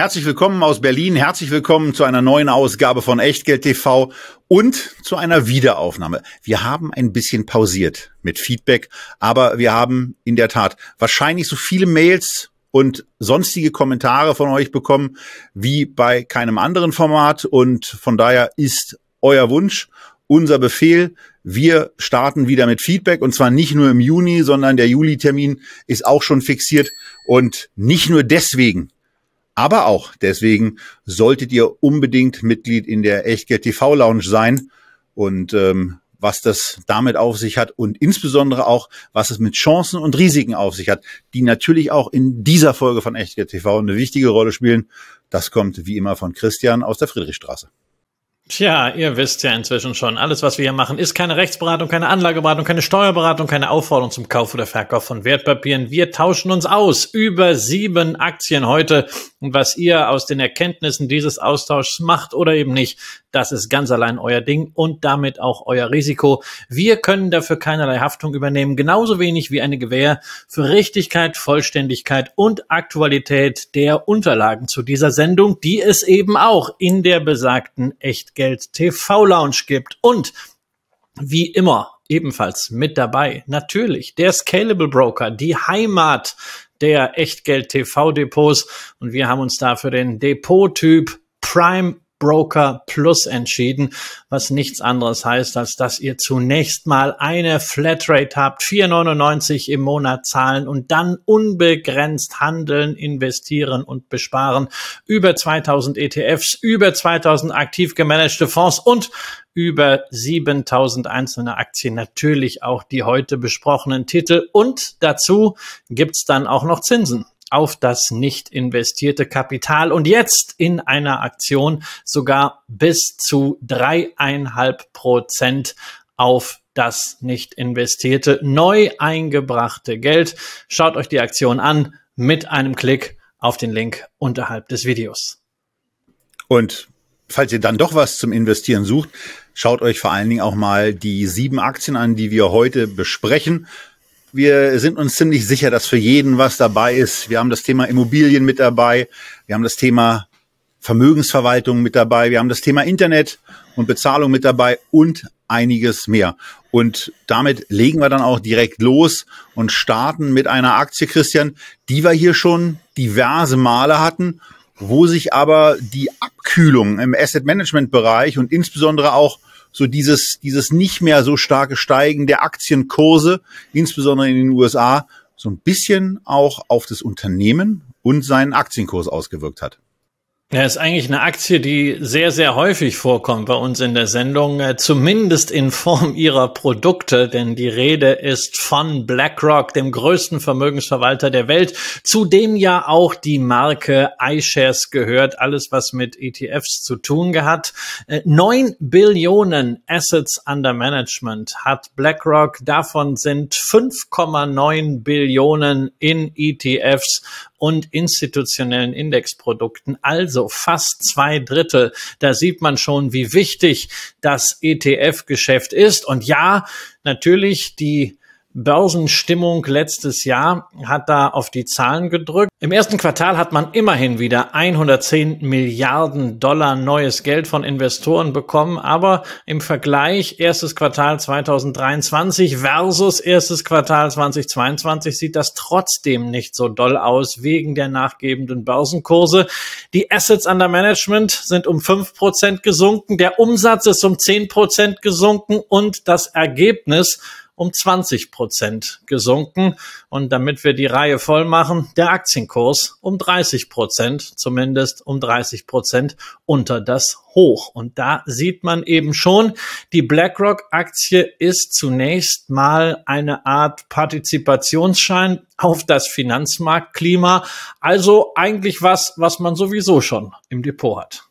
Herzlich willkommen aus Berlin, herzlich willkommen zu einer neuen Ausgabe von Echtgeld TV und zu einer Wiederaufnahme. Wir haben ein bisschen pausiert mit Feedback, aber wir haben in der Tat wahrscheinlich so viele Mails und sonstige Kommentare von euch bekommen wie bei keinem anderen Format und von daher ist euer Wunsch unser Befehl. Wir starten wieder mit Feedback und zwar nicht nur im Juni, sondern der Juli-Termin ist auch schon fixiert und nicht nur deswegen aber auch deswegen solltet ihr unbedingt Mitglied in der Echtgeld TV Lounge sein und ähm, was das damit auf sich hat und insbesondere auch, was es mit Chancen und Risiken auf sich hat, die natürlich auch in dieser Folge von Echtgeld TV eine wichtige Rolle spielen. Das kommt wie immer von Christian aus der Friedrichstraße. Tja, ihr wisst ja inzwischen schon, alles, was wir hier machen, ist keine Rechtsberatung, keine Anlageberatung, keine Steuerberatung, keine Aufforderung zum Kauf oder Verkauf von Wertpapieren. Wir tauschen uns aus über sieben Aktien heute. Und was ihr aus den Erkenntnissen dieses Austauschs macht oder eben nicht, das ist ganz allein euer Ding und damit auch euer Risiko. Wir können dafür keinerlei Haftung übernehmen, genauso wenig wie eine Gewähr für Richtigkeit, Vollständigkeit und Aktualität der Unterlagen zu dieser Sendung, die es eben auch in der besagten Echtgeld TV Lounge gibt. Und wie immer ebenfalls mit dabei. Natürlich der Scalable Broker, die Heimat der Echtgeld TV Depots. Und wir haben uns dafür den Depottyp Prime Broker Plus entschieden, was nichts anderes heißt, als dass ihr zunächst mal eine Flatrate habt, 4,99 im Monat zahlen und dann unbegrenzt handeln, investieren und besparen. Über 2000 ETFs, über 2000 aktiv gemanagte Fonds und über 7000 einzelne Aktien, natürlich auch die heute besprochenen Titel und dazu gibt's dann auch noch Zinsen auf das nicht investierte Kapital und jetzt in einer Aktion sogar bis zu dreieinhalb Prozent auf das nicht investierte, neu eingebrachte Geld. Schaut euch die Aktion an mit einem Klick auf den Link unterhalb des Videos. Und falls ihr dann doch was zum Investieren sucht, schaut euch vor allen Dingen auch mal die sieben Aktien an, die wir heute besprechen. Wir sind uns ziemlich sicher, dass für jeden was dabei ist. Wir haben das Thema Immobilien mit dabei. Wir haben das Thema Vermögensverwaltung mit dabei. Wir haben das Thema Internet und Bezahlung mit dabei und einiges mehr. Und damit legen wir dann auch direkt los und starten mit einer Aktie, Christian, die wir hier schon diverse Male hatten, wo sich aber die Abkühlung im Asset Management Bereich und insbesondere auch so dieses, dieses nicht mehr so starke Steigen der Aktienkurse, insbesondere in den USA, so ein bisschen auch auf das Unternehmen und seinen Aktienkurs ausgewirkt hat. Ja, ist eigentlich eine Aktie, die sehr, sehr häufig vorkommt bei uns in der Sendung, äh, zumindest in Form ihrer Produkte, denn die Rede ist von BlackRock, dem größten Vermögensverwalter der Welt, zu dem ja auch die Marke iShares gehört, alles was mit ETFs zu tun gehabt. Äh, neun Billionen Assets under Management hat BlackRock, davon sind 5,9 Billionen in ETFs und institutionellen Indexprodukten, also fast zwei Drittel. Da sieht man schon, wie wichtig das ETF-Geschäft ist. Und ja, natürlich die Börsenstimmung letztes Jahr hat da auf die Zahlen gedrückt. Im ersten Quartal hat man immerhin wieder 110 Milliarden Dollar neues Geld von Investoren bekommen, aber im Vergleich erstes Quartal 2023 versus erstes Quartal 2022 sieht das trotzdem nicht so doll aus wegen der nachgebenden Börsenkurse. Die Assets under Management sind um 5% gesunken, der Umsatz ist um 10% gesunken und das Ergebnis um 20 Prozent gesunken. Und damit wir die Reihe voll machen, der Aktienkurs um 30 Prozent, zumindest um 30 Prozent unter das Hoch. Und da sieht man eben schon, die BlackRock-Aktie ist zunächst mal eine Art Partizipationsschein auf das Finanzmarktklima. Also eigentlich was, was man sowieso schon im Depot hat.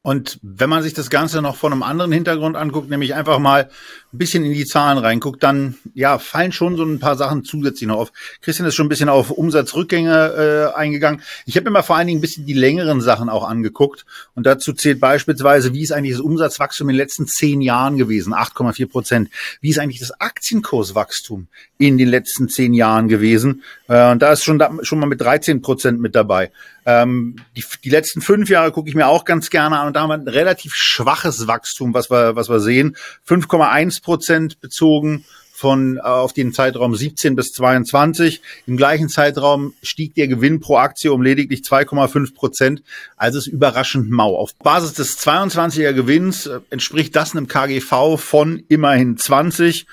Und wenn man sich das Ganze noch von einem anderen Hintergrund anguckt, nämlich einfach mal ein bisschen in die Zahlen reinguckt, dann ja, fallen schon so ein paar Sachen zusätzlich noch auf. Christian ist schon ein bisschen auf Umsatzrückgänge äh, eingegangen. Ich habe mir mal vor allen Dingen ein bisschen die längeren Sachen auch angeguckt. Und dazu zählt beispielsweise, wie ist eigentlich das Umsatzwachstum in den letzten zehn Jahren gewesen? 8,4 Prozent. Wie ist eigentlich das Aktienkurswachstum in den letzten zehn Jahren gewesen? Äh, und da ist schon, da, schon mal mit 13 Prozent mit dabei. Ähm, die, die letzten fünf Jahre gucke ich mir auch ganz gerne an. Und da haben wir ein relativ schwaches Wachstum, was wir, was wir sehen. 5,1 Prozent bezogen von äh, auf den Zeitraum 17 bis 22. Im gleichen Zeitraum stieg der Gewinn pro Aktie um lediglich 2,5 Prozent. Also ist überraschend mau. Auf Basis des 22er Gewinns äh, entspricht das einem KGV von immerhin 20.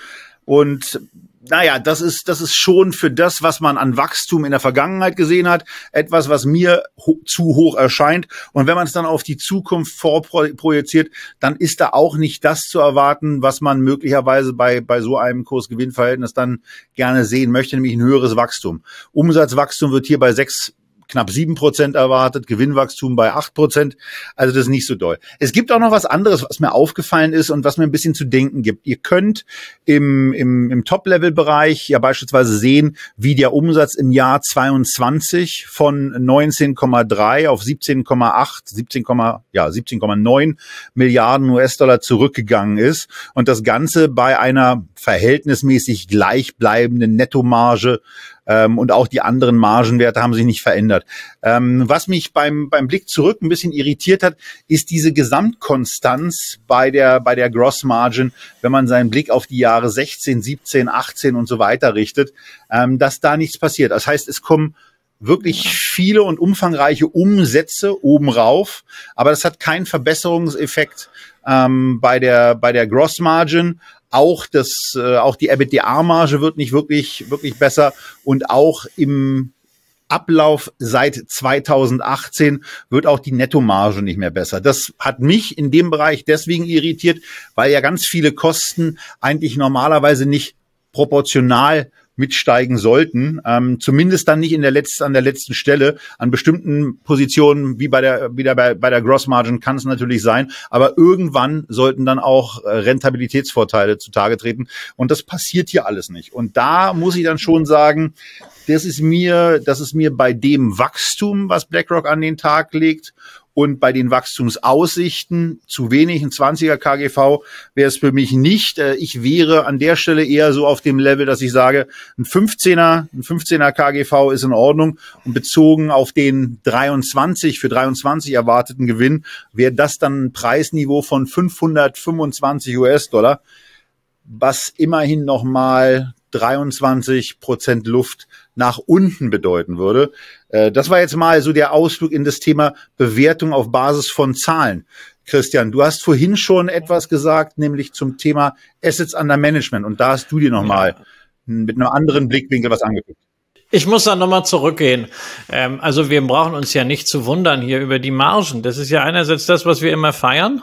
Und naja, das ist, das ist schon für das, was man an Wachstum in der Vergangenheit gesehen hat, etwas, was mir ho zu hoch erscheint. Und wenn man es dann auf die Zukunft vorprojiziert, dann ist da auch nicht das zu erwarten, was man möglicherweise bei, bei so einem Kursgewinnverhältnis dann gerne sehen möchte, nämlich ein höheres Wachstum. Umsatzwachstum wird hier bei sechs knapp sieben Prozent erwartet, Gewinnwachstum bei acht Prozent. Also das ist nicht so doll. Es gibt auch noch was anderes, was mir aufgefallen ist und was mir ein bisschen zu denken gibt. Ihr könnt im, im, im Top-Level-Bereich ja beispielsweise sehen, wie der Umsatz im Jahr 22 von 19,3 auf 17,8, 17, ja 17,9 Milliarden US-Dollar zurückgegangen ist und das Ganze bei einer verhältnismäßig gleichbleibenden Nettomarge ähm, und auch die anderen Margenwerte haben sich nicht verändert. Ähm, was mich beim, beim Blick zurück ein bisschen irritiert hat, ist diese Gesamtkonstanz bei der, bei der Gross Margin, wenn man seinen Blick auf die Jahre 16, 17, 18 und so weiter richtet, ähm, dass da nichts passiert. Das heißt, es kommen wirklich viele und umfangreiche Umsätze oben rauf, aber das hat keinen Verbesserungseffekt ähm, bei der bei der Gross Margin, auch das, äh, auch die EBITDA-Marge wird nicht wirklich, wirklich besser und auch im Ablauf seit 2018 wird auch die Nettomarge nicht mehr besser. Das hat mich in dem Bereich deswegen irritiert, weil ja ganz viele Kosten eigentlich normalerweise nicht proportional mitsteigen sollten. Ähm, zumindest dann nicht in der letzten, an der letzten Stelle. An bestimmten Positionen, wie bei der, wieder bei, bei der Gross Margin kann es natürlich sein. Aber irgendwann sollten dann auch äh, Rentabilitätsvorteile zutage treten. Und das passiert hier alles nicht. Und da muss ich dann schon sagen, das ist mir, das ist mir bei dem Wachstum, was BlackRock an den Tag legt und bei den Wachstumsaussichten zu wenig, ein 20er KGV wäre es für mich nicht. Äh, ich wäre an der Stelle eher so auf dem Level, dass ich sage, ein 15er, ein 15er KGV ist in Ordnung. Und bezogen auf den 23 für 23 erwarteten Gewinn wäre das dann ein Preisniveau von 525 US-Dollar, was immerhin nochmal 23 Prozent Luft nach unten bedeuten würde. Äh, das war jetzt mal so der Ausflug in das Thema Bewertung auf Basis von Zahlen. Christian, du hast vorhin schon etwas gesagt, nämlich zum Thema Assets under Management. Und da hast du dir nochmal mit einem anderen Blickwinkel was angeguckt. Ich muss da nochmal zurückgehen. Ähm, also wir brauchen uns ja nicht zu wundern hier über die Margen. Das ist ja einerseits das, was wir immer feiern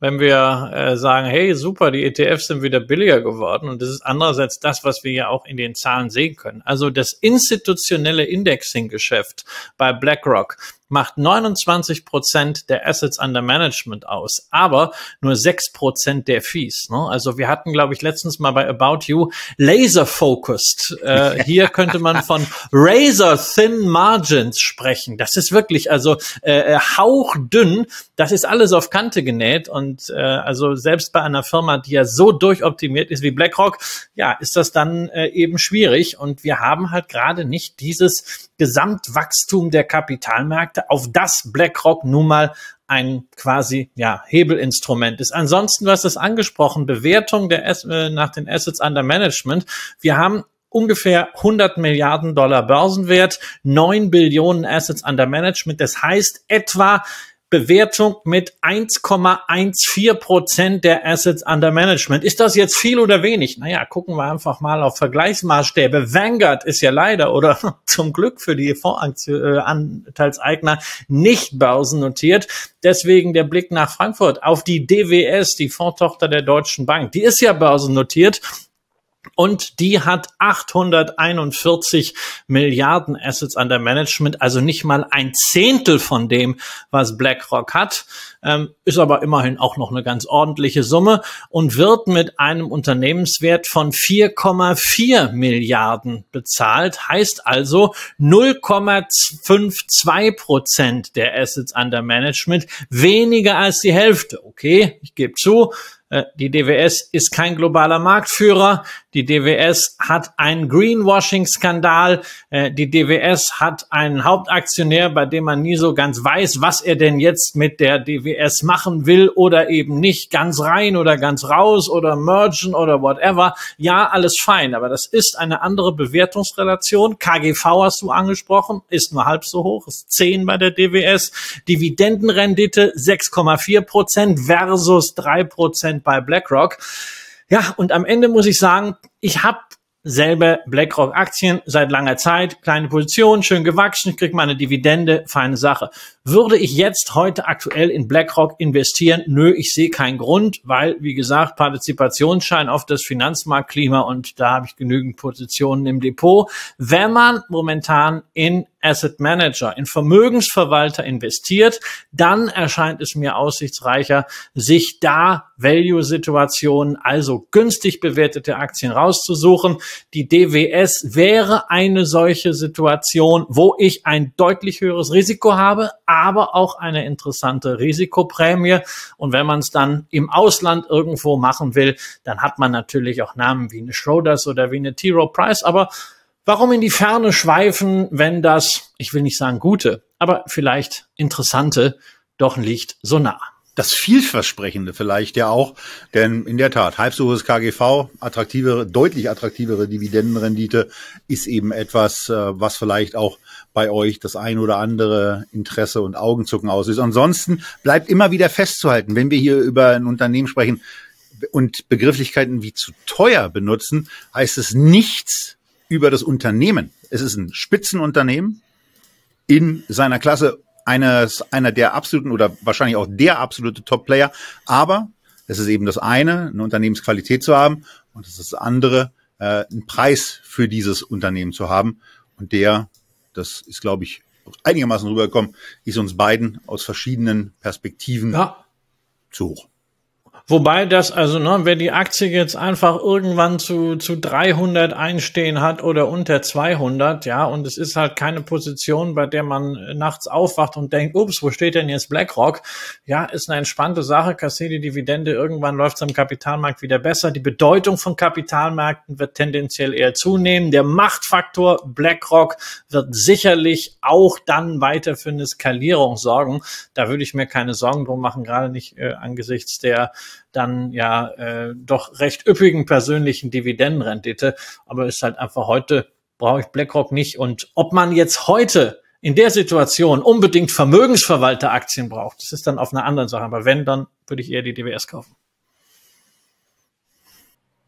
wenn wir äh, sagen, hey, super, die ETFs sind wieder billiger geworden. Und das ist andererseits das, was wir ja auch in den Zahlen sehen können. Also das institutionelle Indexing-Geschäft bei BlackRock, macht 29 Prozent der Assets under Management aus, aber nur 6 Prozent der Fees. Ne? Also wir hatten, glaube ich, letztens mal bei About You laser focused. Äh, hier könnte man von razor thin margins sprechen. Das ist wirklich also äh, äh, hauchdünn. Das ist alles auf Kante genäht und äh, also selbst bei einer Firma, die ja so durchoptimiert ist wie BlackRock, ja, ist das dann äh, eben schwierig und wir haben halt gerade nicht dieses Gesamtwachstum der Kapitalmärkte auf das BlackRock nun mal ein quasi ja, Hebelinstrument ist. Ansonsten, was ist angesprochen, Bewertung der As äh, nach den Assets under Management. Wir haben ungefähr 100 Milliarden Dollar Börsenwert, 9 Billionen Assets under Management. Das heißt etwa Bewertung mit 1,14 Prozent der Assets under Management. Ist das jetzt viel oder wenig? Naja, gucken wir einfach mal auf Vergleichsmaßstäbe. Vanguard ist ja leider oder zum Glück für die Fondsanteilseigner äh, nicht börsennotiert. Deswegen der Blick nach Frankfurt auf die DWS, die Fondtochter der Deutschen Bank. Die ist ja börsennotiert und die hat 841 Milliarden Assets under Management, also nicht mal ein Zehntel von dem, was BlackRock hat, ähm, ist aber immerhin auch noch eine ganz ordentliche Summe und wird mit einem Unternehmenswert von 4,4 Milliarden bezahlt, heißt also 0,52 Prozent der Assets under Management, weniger als die Hälfte. Okay, ich gebe zu, äh, die DWS ist kein globaler Marktführer. Die DWS hat einen Greenwashing-Skandal. Äh, die DWS hat einen Hauptaktionär, bei dem man nie so ganz weiß, was er denn jetzt mit der DWS machen will oder eben nicht. Ganz rein oder ganz raus oder mergen oder whatever. Ja, alles fein, aber das ist eine andere Bewertungsrelation. KGV hast du angesprochen, ist nur halb so hoch, ist 10 bei der DWS. Dividendenrendite 6,4 Prozent versus 3 Prozent bei BlackRock. Ja, und am Ende muss ich sagen, ich habe selber BlackRock Aktien seit langer Zeit, kleine Position, schön gewachsen, kriege meine Dividende, feine Sache. Würde ich jetzt heute aktuell in BlackRock investieren? Nö, ich sehe keinen Grund, weil, wie gesagt, Partizipationsschein auf das Finanzmarktklima und da habe ich genügend Positionen im Depot. Wenn man momentan in Asset Manager, in Vermögensverwalter investiert, dann erscheint es mir aussichtsreicher, sich da Value-Situationen, also günstig bewertete Aktien rauszusuchen. Die DWS wäre eine solche Situation, wo ich ein deutlich höheres Risiko habe, aber auch eine interessante Risikoprämie. Und wenn man es dann im Ausland irgendwo machen will, dann hat man natürlich auch Namen wie eine Schroders oder wie eine T. row Price, aber Warum in die Ferne schweifen, wenn das, ich will nicht sagen gute, aber vielleicht interessante doch nicht so nah? das vielversprechende vielleicht ja auch, denn in der Tat, halb so hohes KGV, attraktivere, deutlich attraktivere Dividendenrendite ist eben etwas, äh, was vielleicht auch bei euch das ein oder andere Interesse und Augenzucken auslöst. Ansonsten bleibt immer wieder festzuhalten, wenn wir hier über ein Unternehmen sprechen und Begrifflichkeiten wie zu teuer benutzen, heißt es nichts über das Unternehmen. Es ist ein Spitzenunternehmen in seiner Klasse, eines, einer der absoluten oder wahrscheinlich auch der absolute Top-Player. Aber es ist eben das eine, eine Unternehmensqualität zu haben und es ist das andere, äh, einen Preis für dieses Unternehmen zu haben. Und der, das ist, glaube ich, einigermaßen rübergekommen, ist uns beiden aus verschiedenen Perspektiven ja. zu hoch. Wobei das, also ne, wer die Aktie jetzt einfach irgendwann zu, zu 300 einstehen hat oder unter 200, ja, und es ist halt keine Position, bei der man nachts aufwacht und denkt, ups, wo steht denn jetzt BlackRock? Ja, ist eine entspannte Sache, kassiert die Dividende, irgendwann läuft es am Kapitalmarkt wieder besser. Die Bedeutung von Kapitalmärkten wird tendenziell eher zunehmen. Der Machtfaktor BlackRock wird sicherlich auch dann weiter für eine Skalierung sorgen. Da würde ich mir keine Sorgen drum machen, gerade nicht äh, angesichts der dann ja äh, doch recht üppigen persönlichen Dividendenrendite. Aber ist halt einfach heute, brauche ich BlackRock nicht. Und ob man jetzt heute in der Situation unbedingt Vermögensverwalteraktien braucht, das ist dann auf einer anderen Sache. Aber wenn, dann würde ich eher die DWS kaufen.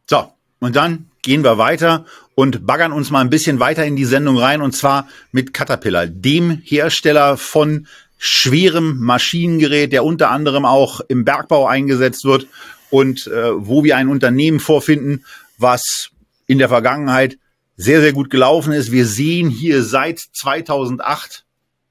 So, und dann gehen wir weiter und baggern uns mal ein bisschen weiter in die Sendung rein und zwar mit Caterpillar, dem Hersteller von schwerem Maschinengerät, der unter anderem auch im Bergbau eingesetzt wird und äh, wo wir ein Unternehmen vorfinden, was in der Vergangenheit sehr, sehr gut gelaufen ist. Wir sehen hier seit 2008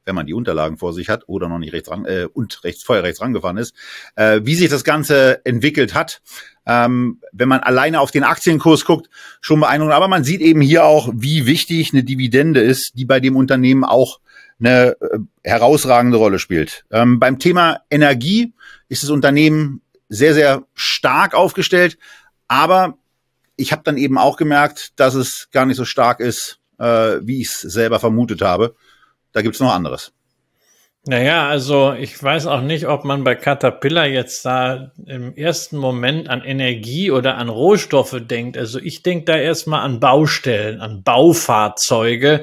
wenn man die Unterlagen vor sich hat oder noch nicht rechts ran äh, und rechts vorher rechts rangefahren ist, äh, wie sich das Ganze entwickelt hat. Ähm, wenn man alleine auf den Aktienkurs guckt, schon beeindruckend. Aber man sieht eben hier auch, wie wichtig eine Dividende ist, die bei dem Unternehmen auch eine äh, herausragende Rolle spielt. Ähm, beim Thema Energie ist das Unternehmen sehr, sehr stark aufgestellt, aber ich habe dann eben auch gemerkt, dass es gar nicht so stark ist, äh, wie ich es selber vermutet habe. Da gibt's noch anderes. Naja, also ich weiß auch nicht, ob man bei Caterpillar jetzt da im ersten Moment an Energie oder an Rohstoffe denkt. Also ich denke da erstmal an Baustellen, an Baufahrzeuge,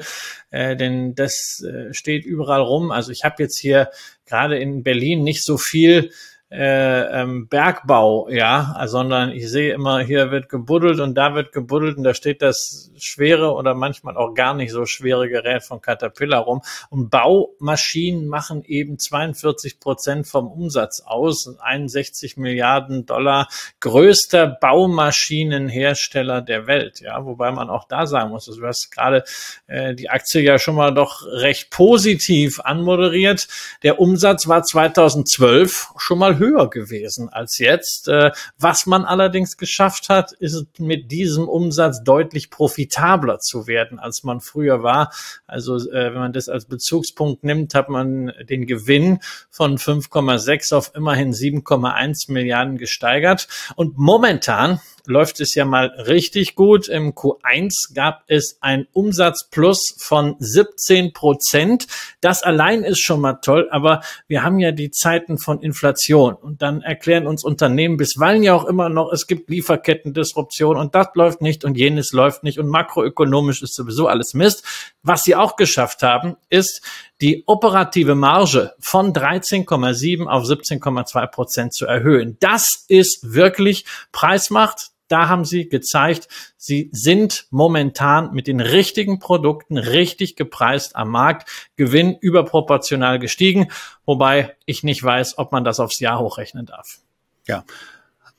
äh, denn das äh, steht überall rum. Also ich habe jetzt hier gerade in Berlin nicht so viel äh, ähm, Bergbau, ja, sondern ich sehe immer, hier wird gebuddelt und da wird gebuddelt und da steht das schwere oder manchmal auch gar nicht so schwere Gerät von Caterpillar rum. Und Baumaschinen machen eben 42 Prozent vom Umsatz aus, 61 Milliarden Dollar größter Baumaschinenhersteller der Welt, ja, wobei man auch da sagen muss, du hast gerade äh, die Aktie ja schon mal doch recht positiv anmoderiert. Der Umsatz war 2012 schon mal höher gewesen als jetzt. Äh, was man allerdings geschafft hat, ist mit diesem Umsatz deutlich profitabler zu werden, als man früher war. Also äh, wenn man das als Bezugspunkt nimmt, hat man den Gewinn von 5,6 auf immerhin 7,1 Milliarden gesteigert. Und momentan läuft es ja mal richtig gut. Im Q1 gab es ein Umsatzplus von 17 Prozent. Das allein ist schon mal toll, aber wir haben ja die Zeiten von Inflation. Disruption. Und dann erklären uns Unternehmen bisweilen ja auch immer noch, es gibt Lieferketten-Disruption und das läuft nicht und jenes läuft nicht und makroökonomisch ist sowieso alles Mist. Was sie auch geschafft haben, ist, die operative Marge von 13,7 auf 17,2 Prozent zu erhöhen. Das ist wirklich Preismacht da haben sie gezeigt, sie sind momentan mit den richtigen Produkten richtig gepreist am Markt, Gewinn überproportional gestiegen, wobei ich nicht weiß, ob man das aufs Jahr hochrechnen darf. Ja.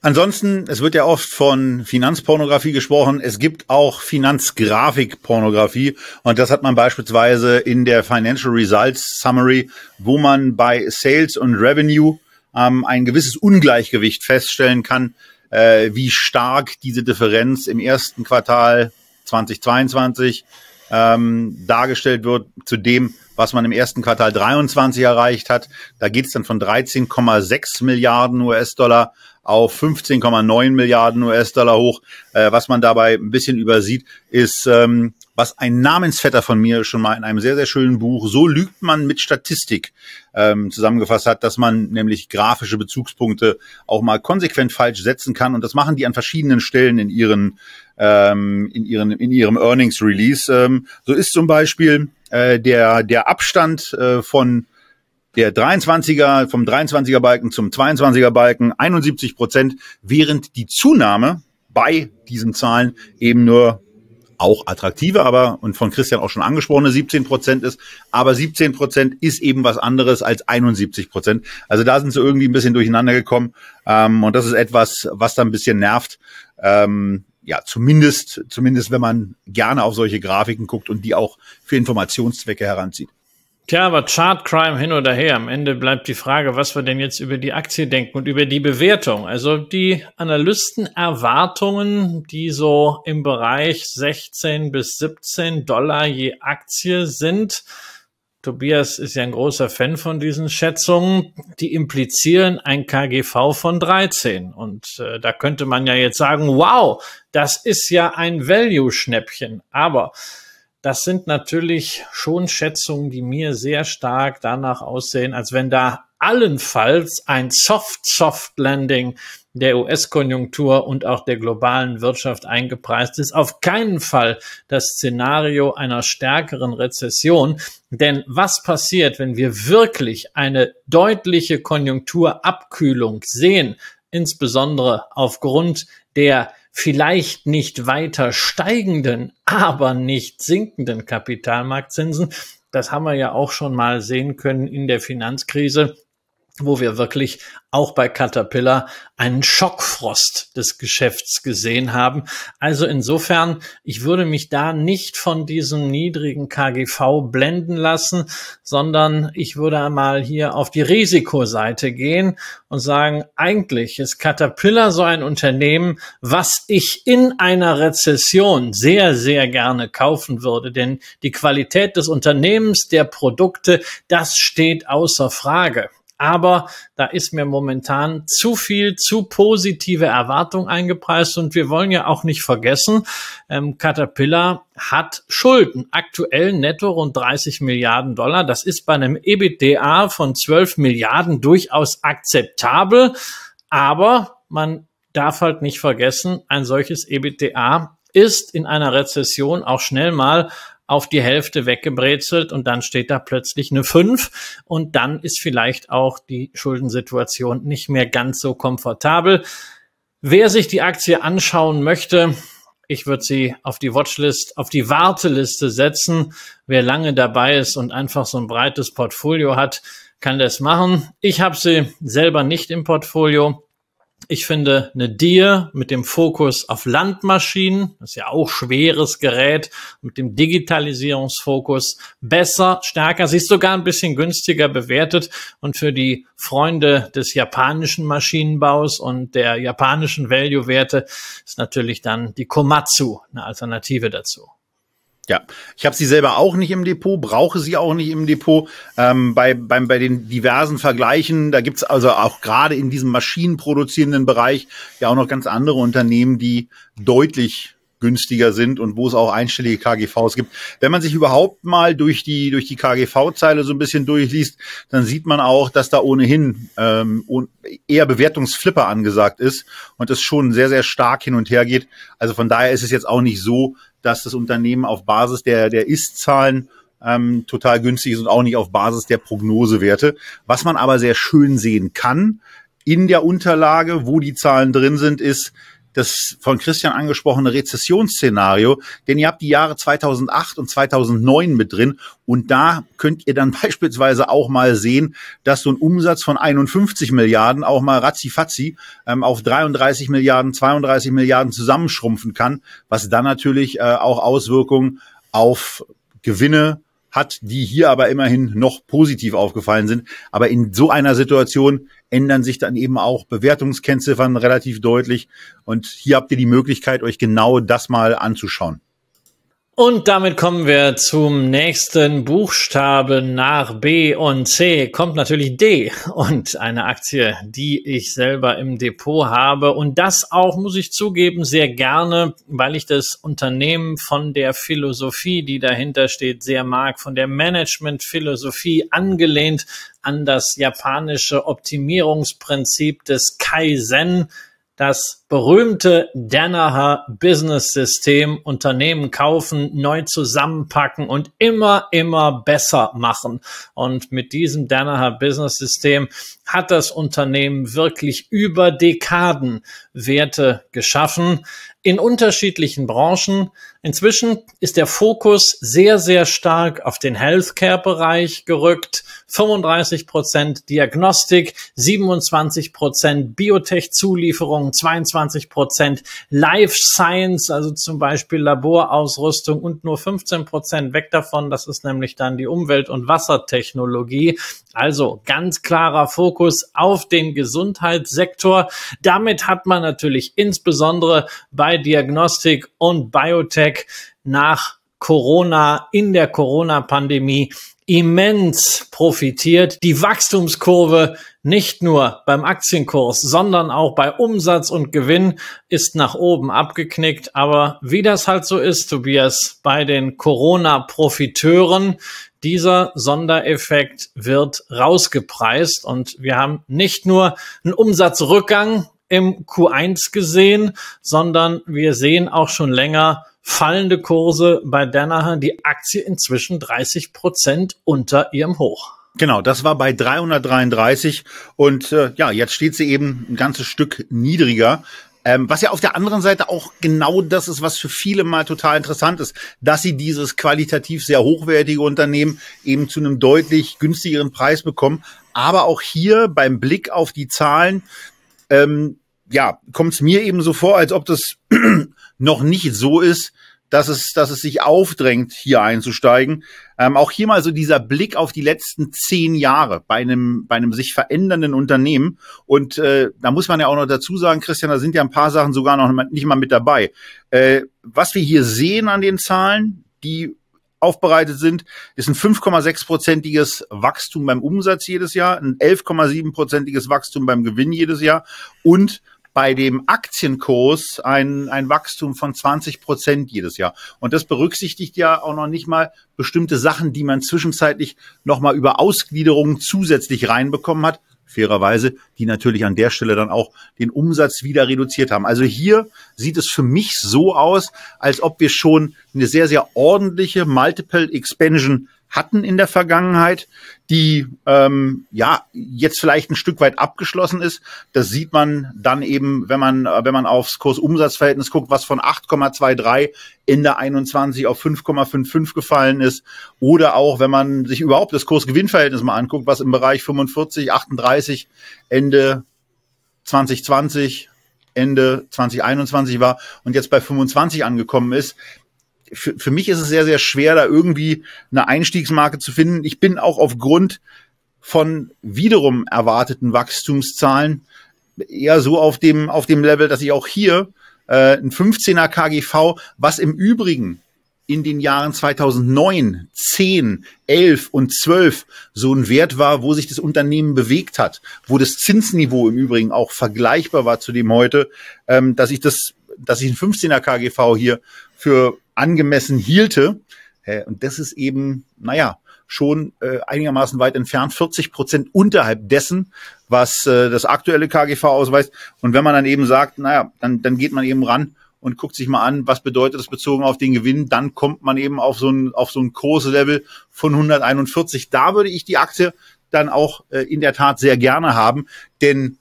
Ansonsten, es wird ja oft von Finanzpornografie gesprochen. Es gibt auch Finanzgrafikpornografie. Und das hat man beispielsweise in der Financial Results Summary, wo man bei Sales und Revenue ähm, ein gewisses Ungleichgewicht feststellen kann, äh, wie stark diese Differenz im ersten Quartal 2022 ähm, dargestellt wird zu dem, was man im ersten Quartal 23 erreicht hat. Da geht es dann von 13,6 Milliarden US-Dollar auf 15,9 Milliarden US-Dollar hoch. Äh, was man dabei ein bisschen übersieht, ist ähm, was ein Namensvetter von mir schon mal in einem sehr, sehr schönen Buch, So lügt man mit Statistik, ähm, zusammengefasst hat, dass man nämlich grafische Bezugspunkte auch mal konsequent falsch setzen kann. Und das machen die an verschiedenen Stellen in ihren, ähm, in ihren, in ihrem Earnings Release. Ähm, so ist zum Beispiel äh, der, der Abstand äh, von der 23er, vom 23er Balken zum 22er Balken 71 Prozent, während die Zunahme bei diesen Zahlen eben nur auch attraktive, aber und von Christian auch schon angesprochene 17 Prozent ist. Aber 17 Prozent ist eben was anderes als 71 Prozent. Also da sind sie irgendwie ein bisschen durcheinander gekommen. Ähm, und das ist etwas, was da ein bisschen nervt. Ähm, ja, zumindest, zumindest wenn man gerne auf solche Grafiken guckt und die auch für Informationszwecke heranzieht. Tja, aber Chartcrime hin oder her. Am Ende bleibt die Frage, was wir denn jetzt über die Aktie denken und über die Bewertung. Also die Analystenerwartungen, die so im Bereich 16 bis 17 Dollar je Aktie sind. Tobias ist ja ein großer Fan von diesen Schätzungen. Die implizieren ein KGV von 13. Und äh, da könnte man ja jetzt sagen, wow, das ist ja ein Value-Schnäppchen. Aber das sind natürlich schon Schätzungen, die mir sehr stark danach aussehen, als wenn da allenfalls ein Soft-Soft-Landing der US-Konjunktur und auch der globalen Wirtschaft eingepreist ist. Auf keinen Fall das Szenario einer stärkeren Rezession. Denn was passiert, wenn wir wirklich eine deutliche Konjunkturabkühlung sehen, insbesondere aufgrund der vielleicht nicht weiter steigenden, aber nicht sinkenden Kapitalmarktzinsen. Das haben wir ja auch schon mal sehen können in der Finanzkrise wo wir wirklich auch bei Caterpillar einen Schockfrost des Geschäfts gesehen haben. Also insofern, ich würde mich da nicht von diesem niedrigen KGV blenden lassen, sondern ich würde einmal hier auf die Risikoseite gehen und sagen, eigentlich ist Caterpillar so ein Unternehmen, was ich in einer Rezession sehr, sehr gerne kaufen würde, denn die Qualität des Unternehmens, der Produkte, das steht außer Frage aber da ist mir momentan zu viel, zu positive Erwartung eingepreist und wir wollen ja auch nicht vergessen, ähm, Caterpillar hat Schulden, aktuell netto rund 30 Milliarden Dollar. Das ist bei einem EBITDA von 12 Milliarden durchaus akzeptabel, aber man darf halt nicht vergessen, ein solches EBITDA ist in einer Rezession auch schnell mal auf die Hälfte weggebrezelt und dann steht da plötzlich eine 5 und dann ist vielleicht auch die Schuldensituation nicht mehr ganz so komfortabel. Wer sich die Aktie anschauen möchte, ich würde sie auf die Watchlist, auf die Warteliste setzen. Wer lange dabei ist und einfach so ein breites Portfolio hat, kann das machen. Ich habe sie selber nicht im Portfolio. Ich finde eine Deer mit dem Fokus auf Landmaschinen, das ist ja auch schweres Gerät, mit dem Digitalisierungsfokus besser, stärker. Sie ist sogar ein bisschen günstiger bewertet und für die Freunde des japanischen Maschinenbaus und der japanischen Value-Werte ist natürlich dann die Komatsu eine Alternative dazu. Ja, ich habe sie selber auch nicht im Depot, brauche sie auch nicht im Depot. Ähm, bei, beim, bei den diversen Vergleichen, da gibt's also auch gerade in diesem maschinenproduzierenden Bereich ja auch noch ganz andere Unternehmen, die deutlich günstiger sind und wo es auch einstellige KGVs gibt. Wenn man sich überhaupt mal durch die durch die KGV-Zeile so ein bisschen durchliest, dann sieht man auch, dass da ohnehin ähm, eher Bewertungsflipper angesagt ist und es schon sehr sehr stark hin und her geht. Also von daher ist es jetzt auch nicht so, dass das Unternehmen auf Basis der, der Ist-Zahlen ähm, total günstig ist und auch nicht auf Basis der Prognosewerte. Was man aber sehr schön sehen kann in der Unterlage, wo die Zahlen drin sind, ist, das von Christian angesprochene Rezessionsszenario, denn ihr habt die Jahre 2008 und 2009 mit drin und da könnt ihr dann beispielsweise auch mal sehen, dass so ein Umsatz von 51 Milliarden auch mal ratzifatzi ähm, auf 33 Milliarden, 32 Milliarden zusammenschrumpfen kann, was dann natürlich äh, auch Auswirkungen auf Gewinne hat, die hier aber immerhin noch positiv aufgefallen sind. Aber in so einer Situation ändern sich dann eben auch Bewertungskennziffern relativ deutlich. Und hier habt ihr die Möglichkeit, euch genau das mal anzuschauen. Und damit kommen wir zum nächsten Buchstaben nach B und C. Kommt natürlich D und eine Aktie, die ich selber im Depot habe. Und das auch, muss ich zugeben, sehr gerne, weil ich das Unternehmen von der Philosophie, die dahinter steht, sehr mag, von der Management-Philosophie angelehnt an das japanische Optimierungsprinzip des Kaizen das berühmte Danaher Business System, Unternehmen kaufen, neu zusammenpacken und immer, immer besser machen. Und mit diesem Danaher Business System hat das Unternehmen wirklich über Dekaden Werte geschaffen in unterschiedlichen Branchen. Inzwischen ist der Fokus sehr, sehr stark auf den Healthcare-Bereich gerückt. 35 Prozent Diagnostik, 27 Prozent Biotech-Zulieferung, 22 Prozent Life Science, also zum Beispiel Laborausrüstung und nur 15 Prozent weg davon. Das ist nämlich dann die Umwelt- und Wassertechnologie. Also ganz klarer Fokus auf den Gesundheitssektor. Damit hat man natürlich insbesondere bei Diagnostik und Biotech nach Corona in der Corona-Pandemie immens profitiert. Die Wachstumskurve nicht nur beim Aktienkurs, sondern auch bei Umsatz und Gewinn ist nach oben abgeknickt. Aber wie das halt so ist, Tobias, bei den Corona-Profiteuren, dieser Sondereffekt wird rausgepreist und wir haben nicht nur einen Umsatzrückgang im Q1 gesehen, sondern wir sehen auch schon länger fallende Kurse bei Danaher, die Aktie inzwischen 30 Prozent unter ihrem Hoch. Genau, das war bei 333 und äh, ja, jetzt steht sie eben ein ganzes Stück niedriger. Ähm, was ja auf der anderen Seite auch genau das ist, was für viele mal total interessant ist, dass sie dieses qualitativ sehr hochwertige Unternehmen eben zu einem deutlich günstigeren Preis bekommen. Aber auch hier beim Blick auf die Zahlen ähm, ja, kommt es mir eben so vor, als ob das noch nicht so ist, dass es, dass es sich aufdrängt, hier einzusteigen. Ähm, auch hier mal so dieser Blick auf die letzten zehn Jahre bei einem, bei einem sich verändernden Unternehmen. Und äh, da muss man ja auch noch dazu sagen, Christian, da sind ja ein paar Sachen sogar noch nicht mal mit dabei. Äh, was wir hier sehen an den Zahlen, die aufbereitet sind, ist ein 5,6-prozentiges Wachstum beim Umsatz jedes Jahr, ein 11,7-prozentiges Wachstum beim Gewinn jedes Jahr und bei dem Aktienkurs ein, ein Wachstum von 20 Prozent jedes Jahr. Und das berücksichtigt ja auch noch nicht mal bestimmte Sachen, die man zwischenzeitlich nochmal über Ausgliederungen zusätzlich reinbekommen hat. Fairerweise, die natürlich an der Stelle dann auch den Umsatz wieder reduziert haben. Also hier sieht es für mich so aus, als ob wir schon eine sehr, sehr ordentliche Multiple Expansion hatten in der Vergangenheit, die ähm, ja jetzt vielleicht ein Stück weit abgeschlossen ist. Das sieht man dann eben, wenn man äh, wenn man aufs Kursumsatzverhältnis guckt, was von 8,23 Ende 21 auf 5,55 gefallen ist, oder auch wenn man sich überhaupt das Kursgewinnverhältnis mal anguckt, was im Bereich 45 38 Ende 2020 Ende 2021 war und jetzt bei 25 angekommen ist, für, für mich ist es sehr, sehr schwer, da irgendwie eine Einstiegsmarke zu finden. Ich bin auch aufgrund von wiederum erwarteten Wachstumszahlen eher so auf dem, auf dem Level, dass ich auch hier äh, ein 15er KGV, was im Übrigen in den Jahren 2009, 10, 11 und 12 so ein Wert war, wo sich das Unternehmen bewegt hat, wo das Zinsniveau im Übrigen auch vergleichbar war zu dem heute, ähm, dass ich das, dass ich ein 15er KGV hier für angemessen hielte. Und das ist eben, naja, schon äh, einigermaßen weit entfernt, 40 Prozent unterhalb dessen, was äh, das aktuelle KGV ausweist. Und wenn man dann eben sagt, naja, dann, dann geht man eben ran und guckt sich mal an, was bedeutet das bezogen auf den Gewinn, dann kommt man eben auf so ein, auf so ein Kurslevel von 141. Da würde ich die Aktie dann auch äh, in der Tat sehr gerne haben, denn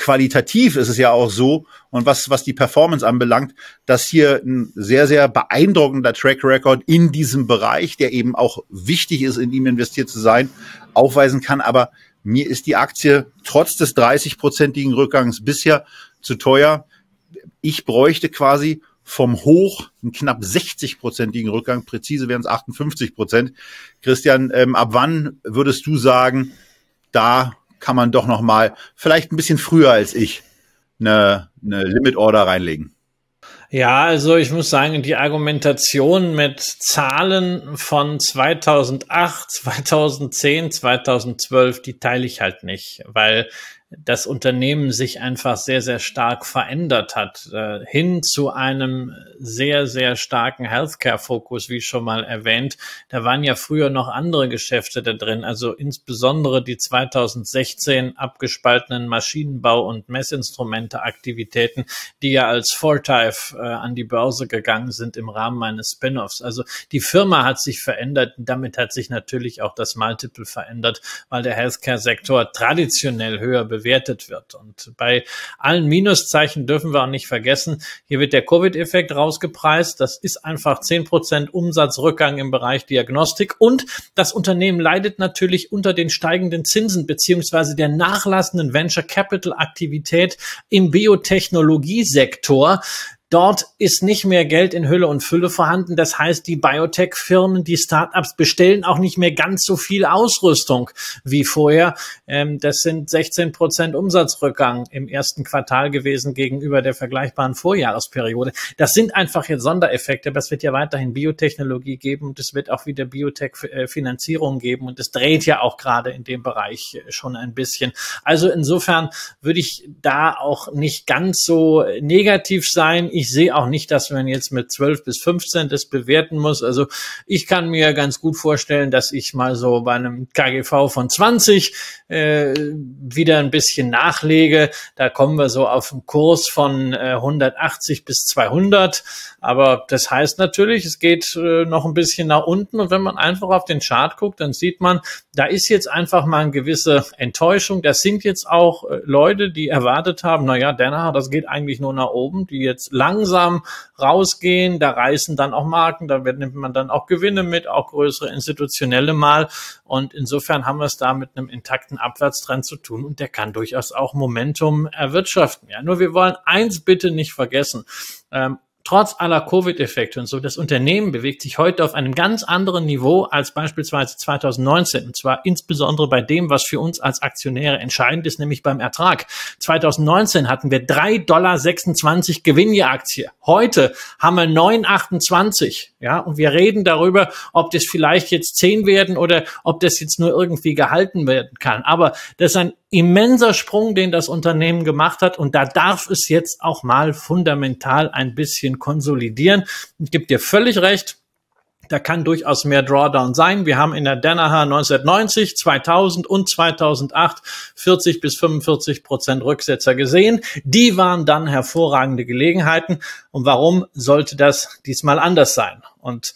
qualitativ ist es ja auch so und was, was die Performance anbelangt, dass hier ein sehr, sehr beeindruckender Track Record in diesem Bereich, der eben auch wichtig ist, in ihm investiert zu sein, aufweisen kann. Aber mir ist die Aktie trotz des 30-prozentigen Rückgangs bisher zu teuer. Ich bräuchte quasi vom Hoch einen knapp 60-prozentigen Rückgang. Präzise wären es 58 Prozent. Christian, ähm, ab wann würdest du sagen, da kann man doch noch mal vielleicht ein bisschen früher als ich eine, eine Limit Order reinlegen. Ja, also ich muss sagen, die Argumentation mit Zahlen von 2008, 2010, 2012, die teile ich halt nicht, weil das Unternehmen sich einfach sehr, sehr stark verändert hat, äh, hin zu einem sehr, sehr starken Healthcare-Fokus, wie schon mal erwähnt. Da waren ja früher noch andere Geschäfte da drin, also insbesondere die 2016 abgespaltenen Maschinenbau- und Messinstrumente-Aktivitäten, die ja als Fortive äh, an die Börse gegangen sind im Rahmen meines Spin-offs. Also die Firma hat sich verändert, damit hat sich natürlich auch das Multiple verändert, weil der Healthcare-Sektor traditionell höher bewegt bewertet wird. Und bei allen Minuszeichen dürfen wir auch nicht vergessen, hier wird der Covid-Effekt rausgepreist. Das ist einfach zehn Prozent Umsatzrückgang im Bereich Diagnostik. Und das Unternehmen leidet natürlich unter den steigenden Zinsen beziehungsweise der nachlassenden Venture Capital Aktivität im Biotechnologiesektor. Dort ist nicht mehr Geld in Hülle und Fülle vorhanden. Das heißt, die Biotech-Firmen, die Startups bestellen auch nicht mehr ganz so viel Ausrüstung wie vorher. Ähm, das sind 16 Prozent Umsatzrückgang im ersten Quartal gewesen gegenüber der vergleichbaren Vorjahresperiode. Das sind einfach jetzt Sondereffekte, aber es wird ja weiterhin Biotechnologie geben und es wird auch wieder Biotech-Finanzierung äh, geben und es dreht ja auch gerade in dem Bereich schon ein bisschen. Also insofern würde ich da auch nicht ganz so negativ sein ich sehe auch nicht, dass man jetzt mit 12 bis 15 das bewerten muss. Also ich kann mir ganz gut vorstellen, dass ich mal so bei einem KGV von 20 äh, wieder ein bisschen nachlege. Da kommen wir so auf einen Kurs von äh, 180 bis 200. Aber das heißt natürlich, es geht äh, noch ein bisschen nach unten. Und wenn man einfach auf den Chart guckt, dann sieht man, da ist jetzt einfach mal eine gewisse Enttäuschung. Das sind jetzt auch äh, Leute, die erwartet haben, naja, Danaher, das geht eigentlich nur nach oben, die jetzt lang langsam rausgehen. Da reißen dann auch Marken, da wird, nimmt man dann auch Gewinne mit, auch größere institutionelle mal. Und insofern haben wir es da mit einem intakten Abwärtstrend zu tun und der kann durchaus auch Momentum erwirtschaften. Ja, nur wir wollen eins bitte nicht vergessen. Ähm, trotz aller Covid-Effekte und so, das Unternehmen bewegt sich heute auf einem ganz anderen Niveau als beispielsweise 2019. Und zwar insbesondere bei dem, was für uns als Aktionäre entscheidend ist, nämlich beim Ertrag. 2019 hatten wir 3,26 Dollar Gewinn je Aktie. Heute haben wir 9,28. Ja, und wir reden darüber, ob das vielleicht jetzt 10 werden oder ob das jetzt nur irgendwie gehalten werden kann. Aber das ist ein immenser Sprung, den das Unternehmen gemacht hat. Und da darf es jetzt auch mal fundamental ein bisschen konsolidieren. Ich gebe dir völlig recht. Da kann durchaus mehr Drawdown sein. Wir haben in der Danaher 1990, 2000 und 2008 40 bis 45 Prozent Rücksetzer gesehen. Die waren dann hervorragende Gelegenheiten. Und warum sollte das diesmal anders sein? Und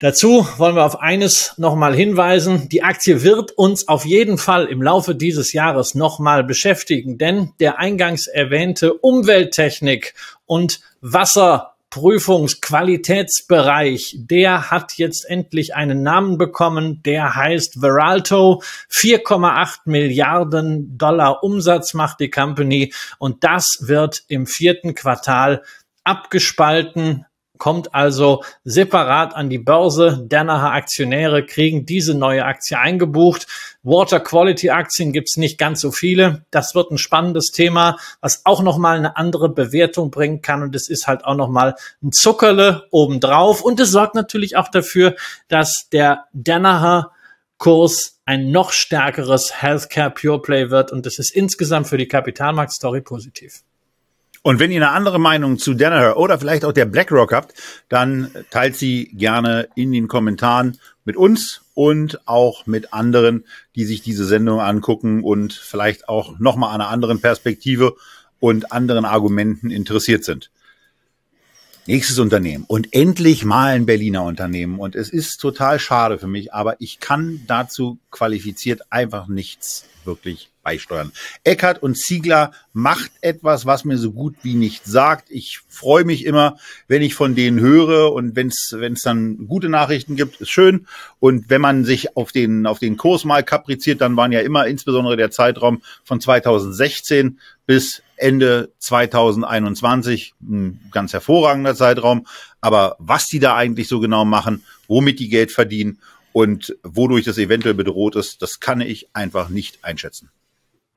Dazu wollen wir auf eines nochmal hinweisen. Die Aktie wird uns auf jeden Fall im Laufe dieses Jahres nochmal beschäftigen, denn der eingangs erwähnte Umwelttechnik und Wasser Prüfungsqualitätsbereich, der hat jetzt endlich einen Namen bekommen, der heißt Veralto. 4,8 Milliarden Dollar Umsatz macht die Company und das wird im vierten Quartal abgespalten kommt also separat an die Börse. Danaher Aktionäre kriegen diese neue Aktie eingebucht. Water Quality Aktien gibt's nicht ganz so viele. Das wird ein spannendes Thema, was auch nochmal eine andere Bewertung bringen kann. Und es ist halt auch nochmal ein Zuckerle obendrauf. Und es sorgt natürlich auch dafür, dass der Danaher Kurs ein noch stärkeres Healthcare Pure Play wird. Und das ist insgesamt für die Kapitalmarktstory positiv. Und wenn ihr eine andere Meinung zu Danaher oder vielleicht auch der BlackRock habt, dann teilt sie gerne in den Kommentaren mit uns und auch mit anderen, die sich diese Sendung angucken und vielleicht auch nochmal einer anderen Perspektive und anderen Argumenten interessiert sind. Nächstes Unternehmen und endlich mal ein Berliner Unternehmen. Und es ist total schade für mich, aber ich kann dazu qualifiziert einfach nichts wirklich beisteuern. Eckert und Ziegler macht etwas, was mir so gut wie nichts sagt. Ich freue mich immer, wenn ich von denen höre und wenn es dann gute Nachrichten gibt, ist schön. Und wenn man sich auf den, auf den Kurs mal kapriziert, dann waren ja immer insbesondere der Zeitraum von 2016 bis Ende 2021 ein ganz hervorragender Zeitraum. Aber was die da eigentlich so genau machen, womit die Geld verdienen und wodurch das eventuell bedroht ist, das kann ich einfach nicht einschätzen.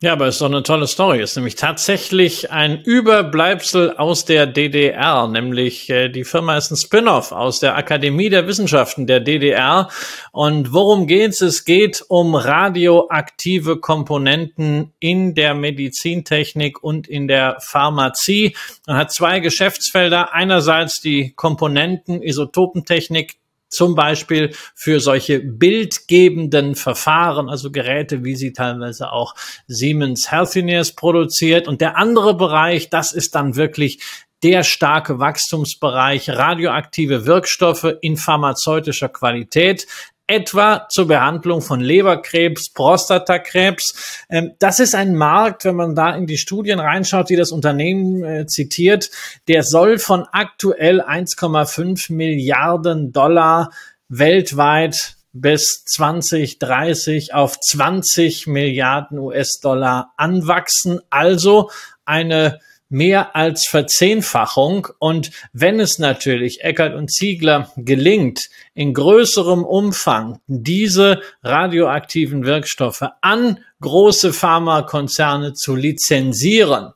Ja, aber es ist doch eine tolle Story. Es ist nämlich tatsächlich ein Überbleibsel aus der DDR, nämlich äh, die Firma ist ein Spin-off aus der Akademie der Wissenschaften der DDR. Und worum geht's? Es geht um radioaktive Komponenten in der Medizintechnik und in der Pharmazie. Man hat zwei Geschäftsfelder. Einerseits die Komponenten, Isotopentechnik, zum Beispiel für solche bildgebenden Verfahren, also Geräte, wie sie teilweise auch Siemens Healthineers produziert. Und der andere Bereich, das ist dann wirklich der starke Wachstumsbereich radioaktive Wirkstoffe in pharmazeutischer Qualität etwa zur Behandlung von Leberkrebs, Prostatakrebs. Ähm, das ist ein Markt, wenn man da in die Studien reinschaut, die das Unternehmen äh, zitiert, der soll von aktuell 1,5 Milliarden Dollar weltweit bis 2030 auf 20 Milliarden US-Dollar anwachsen. Also eine mehr als Verzehnfachung. Und wenn es natürlich Eckert und Ziegler gelingt, in größerem Umfang diese radioaktiven Wirkstoffe an große Pharmakonzerne zu lizenzieren,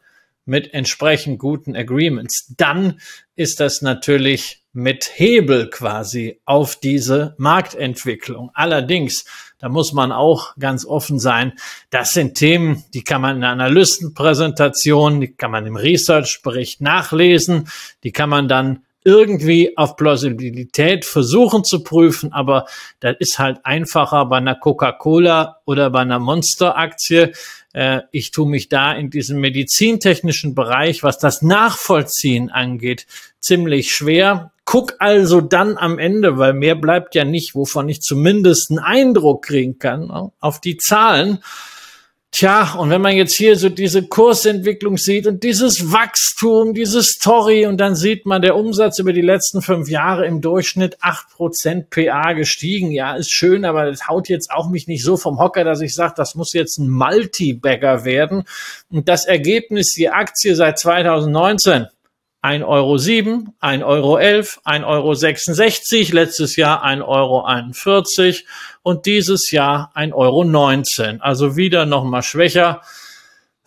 mit entsprechend guten Agreements, dann ist das natürlich mit Hebel quasi auf diese Marktentwicklung. Allerdings, da muss man auch ganz offen sein, das sind Themen, die kann man in der Analystenpräsentation, die kann man im Research-Bericht nachlesen, die kann man dann irgendwie auf Plausibilität versuchen zu prüfen, aber das ist halt einfacher bei einer Coca-Cola oder bei einer Monster-Aktie, äh, ich tue mich da in diesem medizintechnischen Bereich, was das Nachvollziehen angeht, ziemlich schwer. Guck also dann am Ende, weil mehr bleibt ja nicht, wovon ich zumindest einen Eindruck kriegen kann, ne, auf die Zahlen Tja, und wenn man jetzt hier so diese Kursentwicklung sieht und dieses Wachstum, dieses Story, und dann sieht man, der Umsatz über die letzten fünf Jahre im Durchschnitt acht Prozent PA gestiegen. Ja, ist schön, aber das haut jetzt auch mich nicht so vom Hocker, dass ich sage, das muss jetzt ein Multibagger werden. Und das Ergebnis, die Aktie seit 2019, 1,07 Euro, 1,11 Euro, 1,66 Euro, letztes Jahr 1,41 Euro und dieses Jahr 1,19 Euro. Also wieder nochmal schwächer.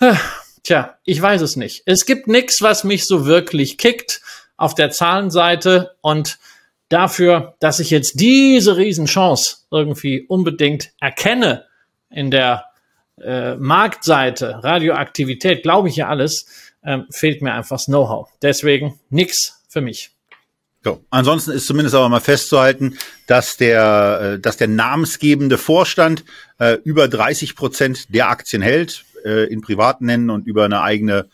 Äh, tja, ich weiß es nicht. Es gibt nichts, was mich so wirklich kickt auf der Zahlenseite und dafür, dass ich jetzt diese Riesenchance irgendwie unbedingt erkenne in der äh, Marktseite, Radioaktivität, glaube ich ja alles, ähm, fehlt mir einfach das Know-how. Deswegen nix für mich. So, ansonsten ist zumindest aber mal festzuhalten, dass der, äh, dass der namensgebende Vorstand äh, über 30 Prozent der Aktien hält, äh, in privaten Nennen und über eine eigene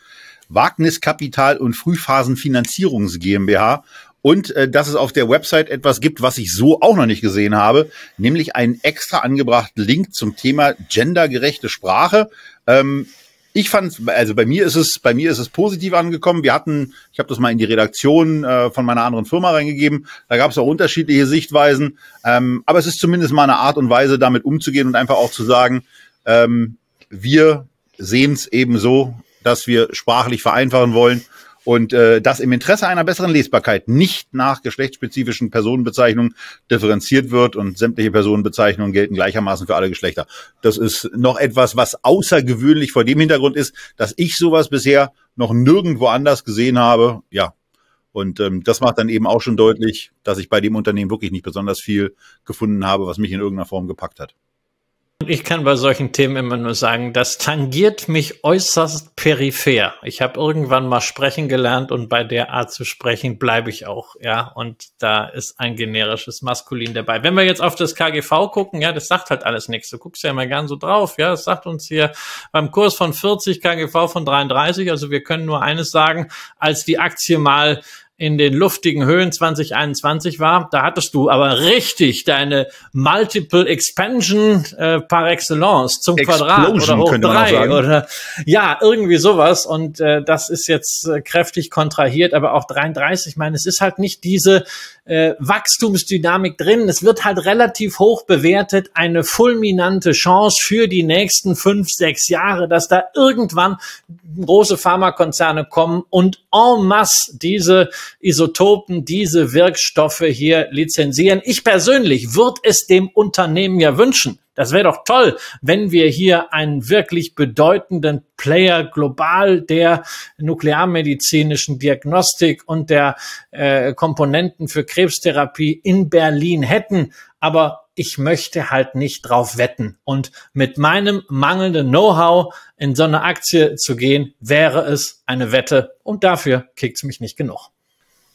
Wagniskapital- und Frühphasenfinanzierungs GmbH. Und äh, dass es auf der Website etwas gibt, was ich so auch noch nicht gesehen habe, nämlich einen extra angebrachten Link zum Thema gendergerechte Sprache. Ähm, ich fand, also bei mir ist es, bei mir ist es positiv angekommen. Wir hatten, ich habe das mal in die Redaktion äh, von meiner anderen Firma reingegeben. Da gab es auch unterschiedliche Sichtweisen, ähm, aber es ist zumindest mal eine Art und Weise, damit umzugehen und einfach auch zu sagen, ähm, wir sehen es eben so, dass wir sprachlich vereinfachen wollen und äh, das im Interesse einer besseren Lesbarkeit nicht nach geschlechtsspezifischen Personenbezeichnungen differenziert wird und sämtliche Personenbezeichnungen gelten gleichermaßen für alle Geschlechter. Das ist noch etwas, was außergewöhnlich vor dem Hintergrund ist, dass ich sowas bisher noch nirgendwo anders gesehen habe. Ja. Und ähm, das macht dann eben auch schon deutlich, dass ich bei dem Unternehmen wirklich nicht besonders viel gefunden habe, was mich in irgendeiner Form gepackt hat. Ich kann bei solchen Themen immer nur sagen, das tangiert mich äußerst peripher. Ich habe irgendwann mal sprechen gelernt und bei der Art zu sprechen bleibe ich auch, ja. Und da ist ein generisches Maskulin dabei. Wenn wir jetzt auf das KGV gucken, ja, das sagt halt alles nichts. Du guckst ja immer gern so drauf, ja. Das sagt uns hier beim Kurs von 40 KGV von 33. Also wir können nur eines sagen, als die Aktie mal in den luftigen Höhen 2021 war. Da hattest du aber richtig deine Multiple Expansion äh, par excellence zum Explosion Quadrat oder hoch drei oder ja irgendwie sowas. Und äh, das ist jetzt äh, kräftig kontrahiert, aber auch 33. Ich meine, es ist halt nicht diese äh, Wachstumsdynamik drin. Es wird halt relativ hoch bewertet, eine fulminante Chance für die nächsten fünf, sechs Jahre, dass da irgendwann große Pharmakonzerne kommen und en masse diese Isotopen, diese Wirkstoffe hier lizenzieren. Ich persönlich würde es dem Unternehmen ja wünschen, das wäre doch toll, wenn wir hier einen wirklich bedeutenden Player global der nuklearmedizinischen Diagnostik und der äh, Komponenten für Krebstherapie in Berlin hätten. Aber ich möchte halt nicht drauf wetten. Und mit meinem mangelnden Know-how in so eine Aktie zu gehen, wäre es eine Wette. Und dafür kickt's mich nicht genug.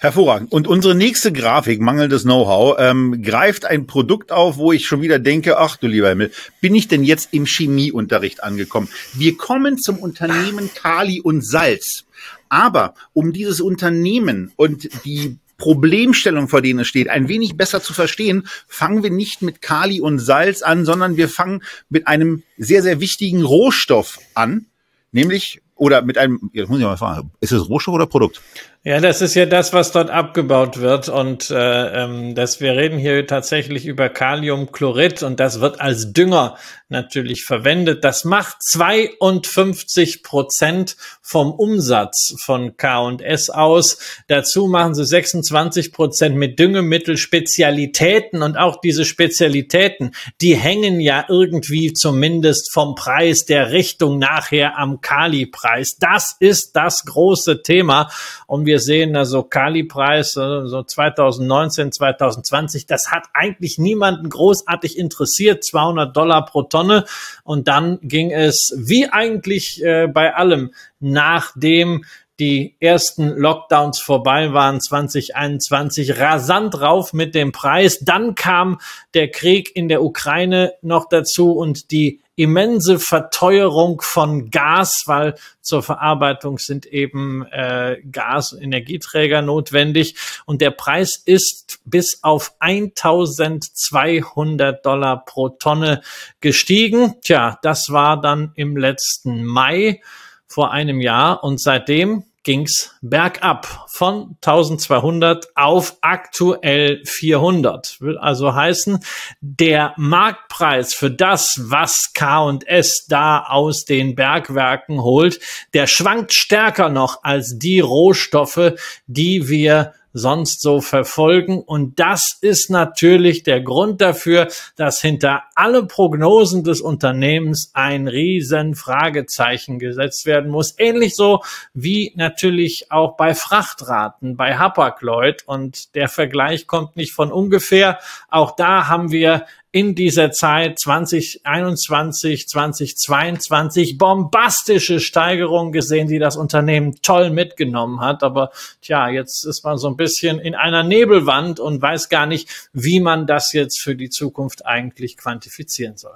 Hervorragend. Und unsere nächste Grafik, mangelndes Know-how, ähm, greift ein Produkt auf, wo ich schon wieder denke, ach du lieber Himmel, bin ich denn jetzt im Chemieunterricht angekommen? Wir kommen zum Unternehmen Kali und Salz. Aber um dieses Unternehmen und die Problemstellung, vor denen es steht, ein wenig besser zu verstehen, fangen wir nicht mit Kali und Salz an, sondern wir fangen mit einem sehr, sehr wichtigen Rohstoff an, nämlich oder mit einem, jetzt muss ich mal fragen, ist es Rohstoff oder Produkt? Ja, das ist ja das, was dort abgebaut wird. Und äh, ähm, das, wir reden hier tatsächlich über Kaliumchlorid und das wird als Dünger natürlich verwendet. Das macht 52 Prozent vom Umsatz von KS aus. Dazu machen sie 26 Prozent mit Düngemittel Spezialitäten und auch diese Spezialitäten, die hängen ja irgendwie zumindest vom Preis der Richtung nachher am Kali-Preis. Das ist das große Thema. Und wir sehen, also Kali-Preis, äh, so 2019, 2020, das hat eigentlich niemanden großartig interessiert, 200 Dollar pro Tonne. Und dann ging es, wie eigentlich äh, bei allem, nachdem die ersten Lockdowns vorbei waren 2021 rasant rauf mit dem Preis. Dann kam der Krieg in der Ukraine noch dazu und die immense Verteuerung von Gas, weil zur Verarbeitung sind eben äh, Gas- und Energieträger notwendig. Und der Preis ist bis auf 1200 Dollar pro Tonne gestiegen. Tja, das war dann im letzten Mai vor einem Jahr und seitdem ging's bergab von 1200 auf aktuell 400. Will also heißen, der Marktpreis für das, was K&S da aus den Bergwerken holt, der schwankt stärker noch als die Rohstoffe, die wir sonst so verfolgen. Und das ist natürlich der Grund dafür, dass hinter alle Prognosen des Unternehmens ein riesen Fragezeichen gesetzt werden muss. Ähnlich so wie natürlich auch bei Frachtraten, bei Hapag-Lloyd. Und der Vergleich kommt nicht von ungefähr. Auch da haben wir in dieser Zeit 2021, 2022 bombastische Steigerungen gesehen, die das Unternehmen toll mitgenommen hat. Aber tja, jetzt ist man so ein bisschen in einer Nebelwand und weiß gar nicht, wie man das jetzt für die Zukunft eigentlich quantifizieren soll.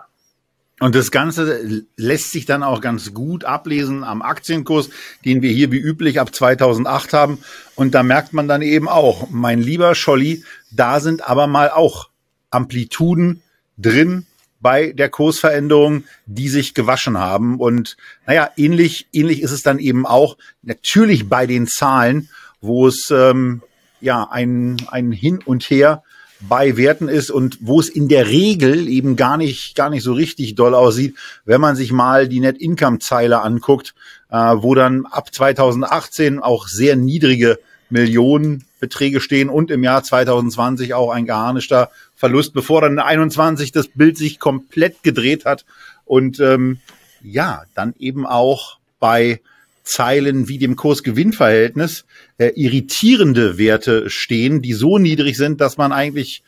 Und das Ganze lässt sich dann auch ganz gut ablesen am Aktienkurs, den wir hier wie üblich ab 2008 haben. Und da merkt man dann eben auch, mein lieber Scholli, da sind aber mal auch Amplituden drin bei der Kursveränderung, die sich gewaschen haben. Und naja, ähnlich, ähnlich ist es dann eben auch natürlich bei den Zahlen, wo es ähm, ja ein, ein Hin und Her bei Werten ist und wo es in der Regel eben gar nicht, gar nicht so richtig doll aussieht, wenn man sich mal die Net Income Zeile anguckt, äh, wo dann ab 2018 auch sehr niedrige Millionenbeträge stehen und im Jahr 2020 auch ein geharnischter Verlust, bevor dann 21 das Bild sich komplett gedreht hat. Und ähm, ja, dann eben auch bei Zeilen wie dem Kurs-Gewinn-Verhältnis äh, irritierende Werte stehen, die so niedrig sind, dass man eigentlich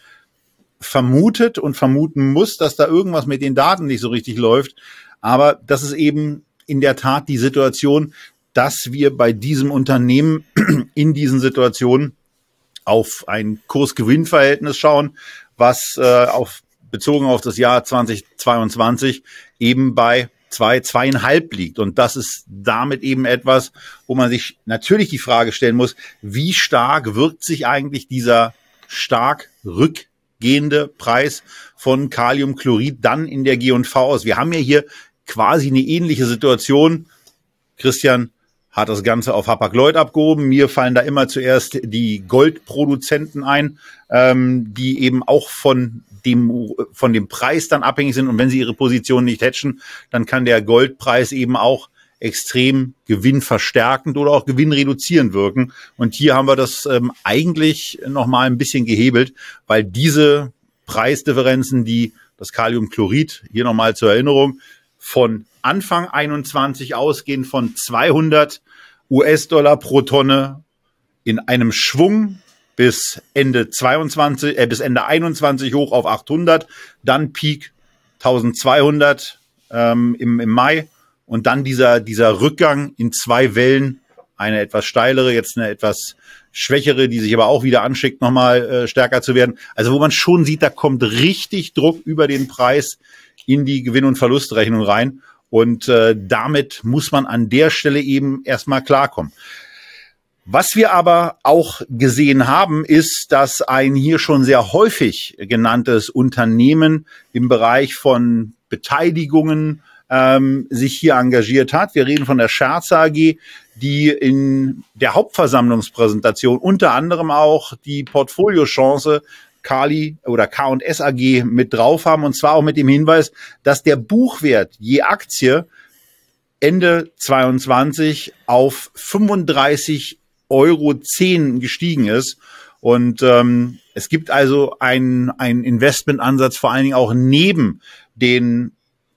vermutet und vermuten muss, dass da irgendwas mit den Daten nicht so richtig läuft. Aber das ist eben in der Tat die Situation, dass wir bei diesem Unternehmen in diesen Situationen auf ein Kurs-Gewinn-Verhältnis schauen, was äh, auf bezogen auf das Jahr 2022 eben bei zwei, zweieinhalb liegt. Und das ist damit eben etwas, wo man sich natürlich die Frage stellen muss, wie stark wirkt sich eigentlich dieser stark rückgehende Preis von Kaliumchlorid dann in der G&V aus? Wir haben ja hier quasi eine ähnliche Situation, Christian, hat das Ganze auf Hapag-Lloyd abgehoben. Mir fallen da immer zuerst die Goldproduzenten ein, ähm, die eben auch von dem, von dem Preis dann abhängig sind. Und wenn sie ihre Position nicht hatchen, dann kann der Goldpreis eben auch extrem gewinnverstärkend oder auch gewinnreduzierend wirken. Und hier haben wir das ähm, eigentlich nochmal ein bisschen gehebelt, weil diese Preisdifferenzen, die das Kaliumchlorid, hier nochmal zur Erinnerung, von Anfang 21 ausgehend von 200 US-Dollar pro Tonne in einem Schwung bis Ende 22, äh, bis Ende 21 hoch auf 800, dann Peak 1200 ähm, im, im Mai und dann dieser, dieser Rückgang in zwei Wellen, eine etwas steilere, jetzt eine etwas schwächere, die sich aber auch wieder anschickt, nochmal äh, stärker zu werden. Also wo man schon sieht, da kommt richtig Druck über den Preis in die Gewinn- und Verlustrechnung rein. Und äh, damit muss man an der Stelle eben erstmal klarkommen. Was wir aber auch gesehen haben, ist, dass ein hier schon sehr häufig genanntes Unternehmen im Bereich von Beteiligungen ähm, sich hier engagiert hat. Wir reden von der Scherz AG, die in der Hauptversammlungspräsentation unter anderem auch die Portfoliochance Kali oder K&S AG mit drauf haben und zwar auch mit dem Hinweis, dass der Buchwert je Aktie Ende 22 auf 35 Euro 10 gestiegen ist und ähm, es gibt also einen Investmentansatz vor allen Dingen auch neben den,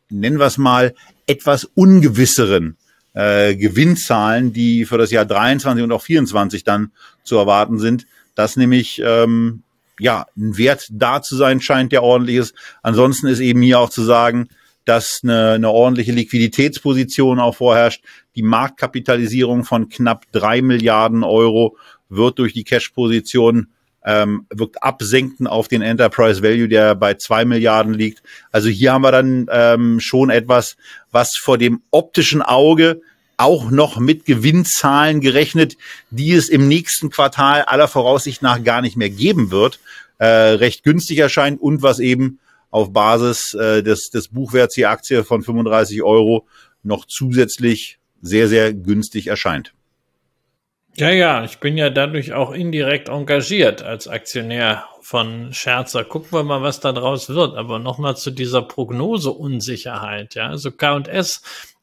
nennen wir es mal, etwas ungewisseren äh, Gewinnzahlen, die für das Jahr 23 und auch 24 dann zu erwarten sind, dass nämlich ähm, ja, ein Wert da zu sein scheint, der ordentlich ist. Ansonsten ist eben hier auch zu sagen, dass eine, eine ordentliche Liquiditätsposition auch vorherrscht. Die Marktkapitalisierung von knapp drei Milliarden Euro wird durch die Cash-Position ähm, wirkt absenken auf den Enterprise Value, der bei zwei Milliarden liegt. Also hier haben wir dann ähm, schon etwas, was vor dem optischen Auge auch noch mit Gewinnzahlen gerechnet, die es im nächsten Quartal aller Voraussicht nach gar nicht mehr geben wird, äh, recht günstig erscheint und was eben auf Basis äh, des, des Buchwerts die Aktie von 35 Euro noch zusätzlich sehr, sehr günstig erscheint. Ja, ja, ich bin ja dadurch auch indirekt engagiert als Aktionär von Scherzer. Gucken wir mal, was da draus wird. Aber nochmal zu dieser Prognoseunsicherheit. Ja, also KS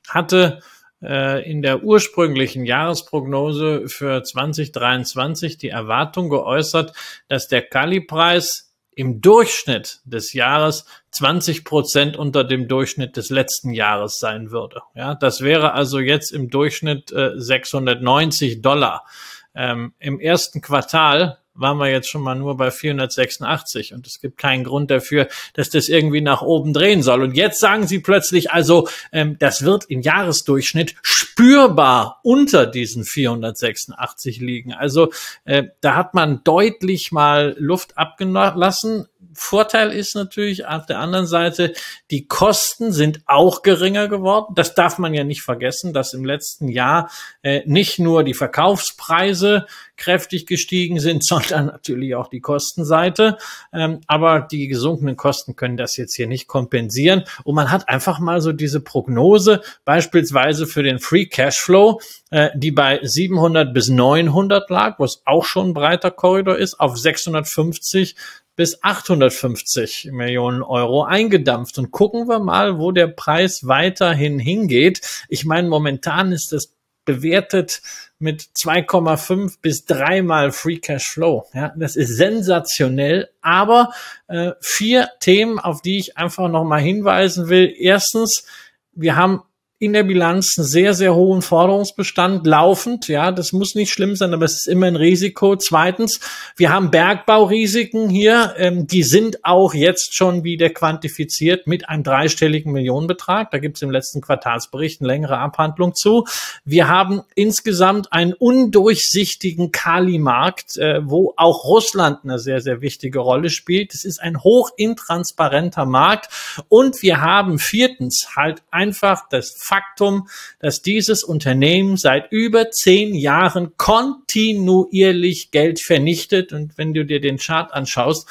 hatte äh, in der ursprünglichen Jahresprognose für 2023 die Erwartung geäußert, dass der Kali-Preis im Durchschnitt des Jahres 20 Prozent unter dem Durchschnitt des letzten Jahres sein würde. Ja, das wäre also jetzt im Durchschnitt äh, 690 Dollar. Ähm, Im ersten Quartal waren wir jetzt schon mal nur bei 486 und es gibt keinen Grund dafür, dass das irgendwie nach oben drehen soll. Und jetzt sagen sie plötzlich, also ähm, das wird im Jahresdurchschnitt spürbar unter diesen 486 liegen. Also äh, da hat man deutlich mal Luft abgelassen. Vorteil ist natürlich auf der anderen Seite, die Kosten sind auch geringer geworden. Das darf man ja nicht vergessen, dass im letzten Jahr äh, nicht nur die Verkaufspreise kräftig gestiegen sind, sondern natürlich auch die Kostenseite. Ähm, aber die gesunkenen Kosten können das jetzt hier nicht kompensieren. Und man hat einfach mal so diese Prognose, beispielsweise für den Free Cashflow, äh, die bei 700 bis 900 lag, was auch schon ein breiter Korridor ist, auf 650 bis 850 Millionen Euro eingedampft. Und gucken wir mal, wo der Preis weiterhin hingeht. Ich meine, momentan ist das bewertet mit 2,5 bis 3 mal Free Cash Flow. Ja, das ist sensationell. Aber äh, vier Themen, auf die ich einfach nochmal hinweisen will. Erstens, wir haben in der Bilanz einen sehr, sehr hohen Forderungsbestand laufend. Ja, das muss nicht schlimm sein, aber es ist immer ein Risiko. Zweitens, wir haben Bergbaurisiken hier, ähm, die sind auch jetzt schon wieder quantifiziert mit einem dreistelligen Millionenbetrag. Da gibt es im letzten Quartalsbericht eine längere Abhandlung zu. Wir haben insgesamt einen undurchsichtigen kali äh, wo auch Russland eine sehr, sehr wichtige Rolle spielt. Es ist ein hochintransparenter Markt und wir haben viertens halt einfach das Faktum, dass dieses Unternehmen seit über zehn Jahren kontinuierlich Geld vernichtet. Und wenn du dir den Chart anschaust,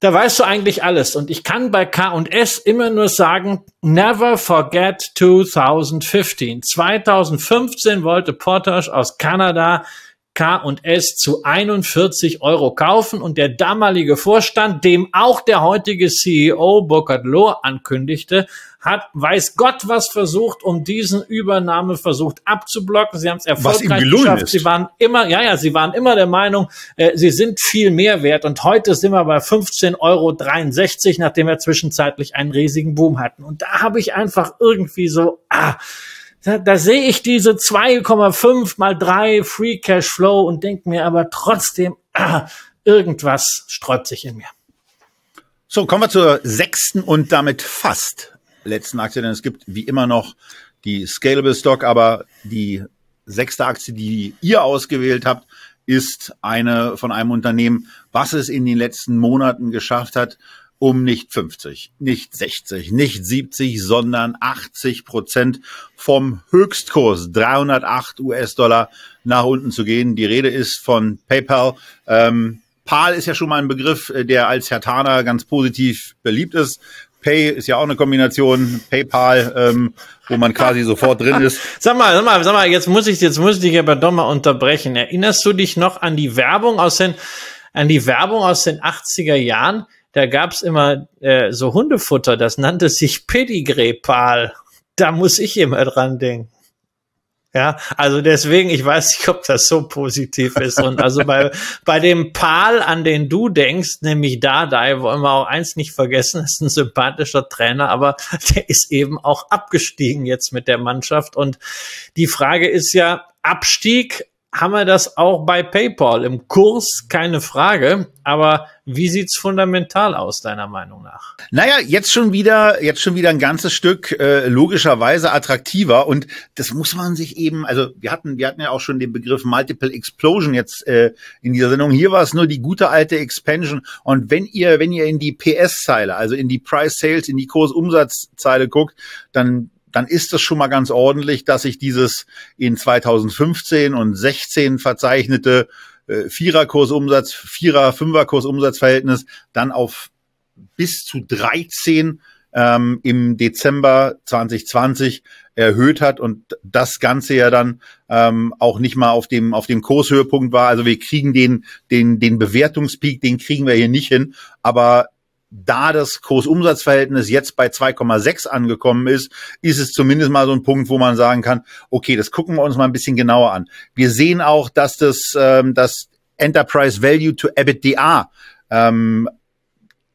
da weißt du eigentlich alles. Und ich kann bei K&S immer nur sagen, never forget 2015. 2015 wollte Portage aus Kanada K&S zu 41 Euro kaufen und der damalige Vorstand, dem auch der heutige CEO Burkhard Lohr ankündigte, hat weiß Gott was versucht, um diesen Übernahme versucht abzublocken. Sie haben es erfolgreich geschafft. Ist. Sie waren immer, ja, ja, sie waren immer der Meinung, äh, sie sind viel mehr wert. Und heute sind wir bei 15,63 Euro, nachdem wir zwischenzeitlich einen riesigen Boom hatten. Und da habe ich einfach irgendwie so, ah, da, da sehe ich diese 2,5 mal 3 Free Cash Flow und denke mir aber trotzdem, ah, irgendwas sträubt sich in mir. So, kommen wir zur sechsten und damit fast letzten Aktie, denn es gibt wie immer noch die Scalable Stock, aber die sechste Aktie, die ihr ausgewählt habt, ist eine von einem Unternehmen, was es in den letzten Monaten geschafft hat, um nicht 50, nicht 60, nicht 70, sondern 80 Prozent vom Höchstkurs 308 US-Dollar nach unten zu gehen. Die Rede ist von PayPal. Ähm, PAL ist ja schon mal ein Begriff, äh, der als Herr Tana ganz positiv beliebt ist. Pay ist ja auch eine Kombination, PayPal, ähm, wo man quasi sofort drin ist. Sag mal, sag mal, sag mal, jetzt muss ich, jetzt muss ich dich aber doch mal unterbrechen. Erinnerst du dich noch an die Werbung aus den, an die Werbung aus den 80er Jahren? Da gab's immer äh, so Hundefutter, das nannte sich Pedigree-Pal. Da muss ich immer dran denken. Ja, also deswegen, ich weiß nicht, ob das so positiv ist. Und also bei, bei dem Pal, an den du denkst, nämlich Dadai, wollen wir auch eins nicht vergessen, ist ein sympathischer Trainer, aber der ist eben auch abgestiegen jetzt mit der Mannschaft. Und die Frage ist ja, Abstieg, haben wir das auch bei PayPal im Kurs, keine Frage. Aber wie sieht's fundamental aus, deiner Meinung nach? Naja, jetzt schon wieder, jetzt schon wieder ein ganzes Stück äh, logischerweise attraktiver und das muss man sich eben, also wir hatten, wir hatten ja auch schon den Begriff Multiple Explosion jetzt äh, in dieser Sendung. Hier war es nur die gute alte Expansion. Und wenn ihr, wenn ihr in die PS-Zeile, also in die Price Sales, in die Kursumsatzzeile guckt, dann dann ist es schon mal ganz ordentlich, dass sich dieses in 2015 und 16 verzeichnete äh, Viererkursumsatz, Vierer-, Fünferkursumsatzverhältnis dann auf bis zu 13 ähm, im Dezember 2020 erhöht hat und das Ganze ja dann ähm, auch nicht mal auf dem auf dem Kurshöhepunkt war. Also wir kriegen den den den Bewertungspeak, den kriegen wir hier nicht hin, aber da das Kursumsatzverhältnis jetzt bei 2,6 angekommen ist, ist es zumindest mal so ein Punkt, wo man sagen kann, okay, das gucken wir uns mal ein bisschen genauer an. Wir sehen auch, dass das, ähm, das Enterprise Value to EBITDA ähm,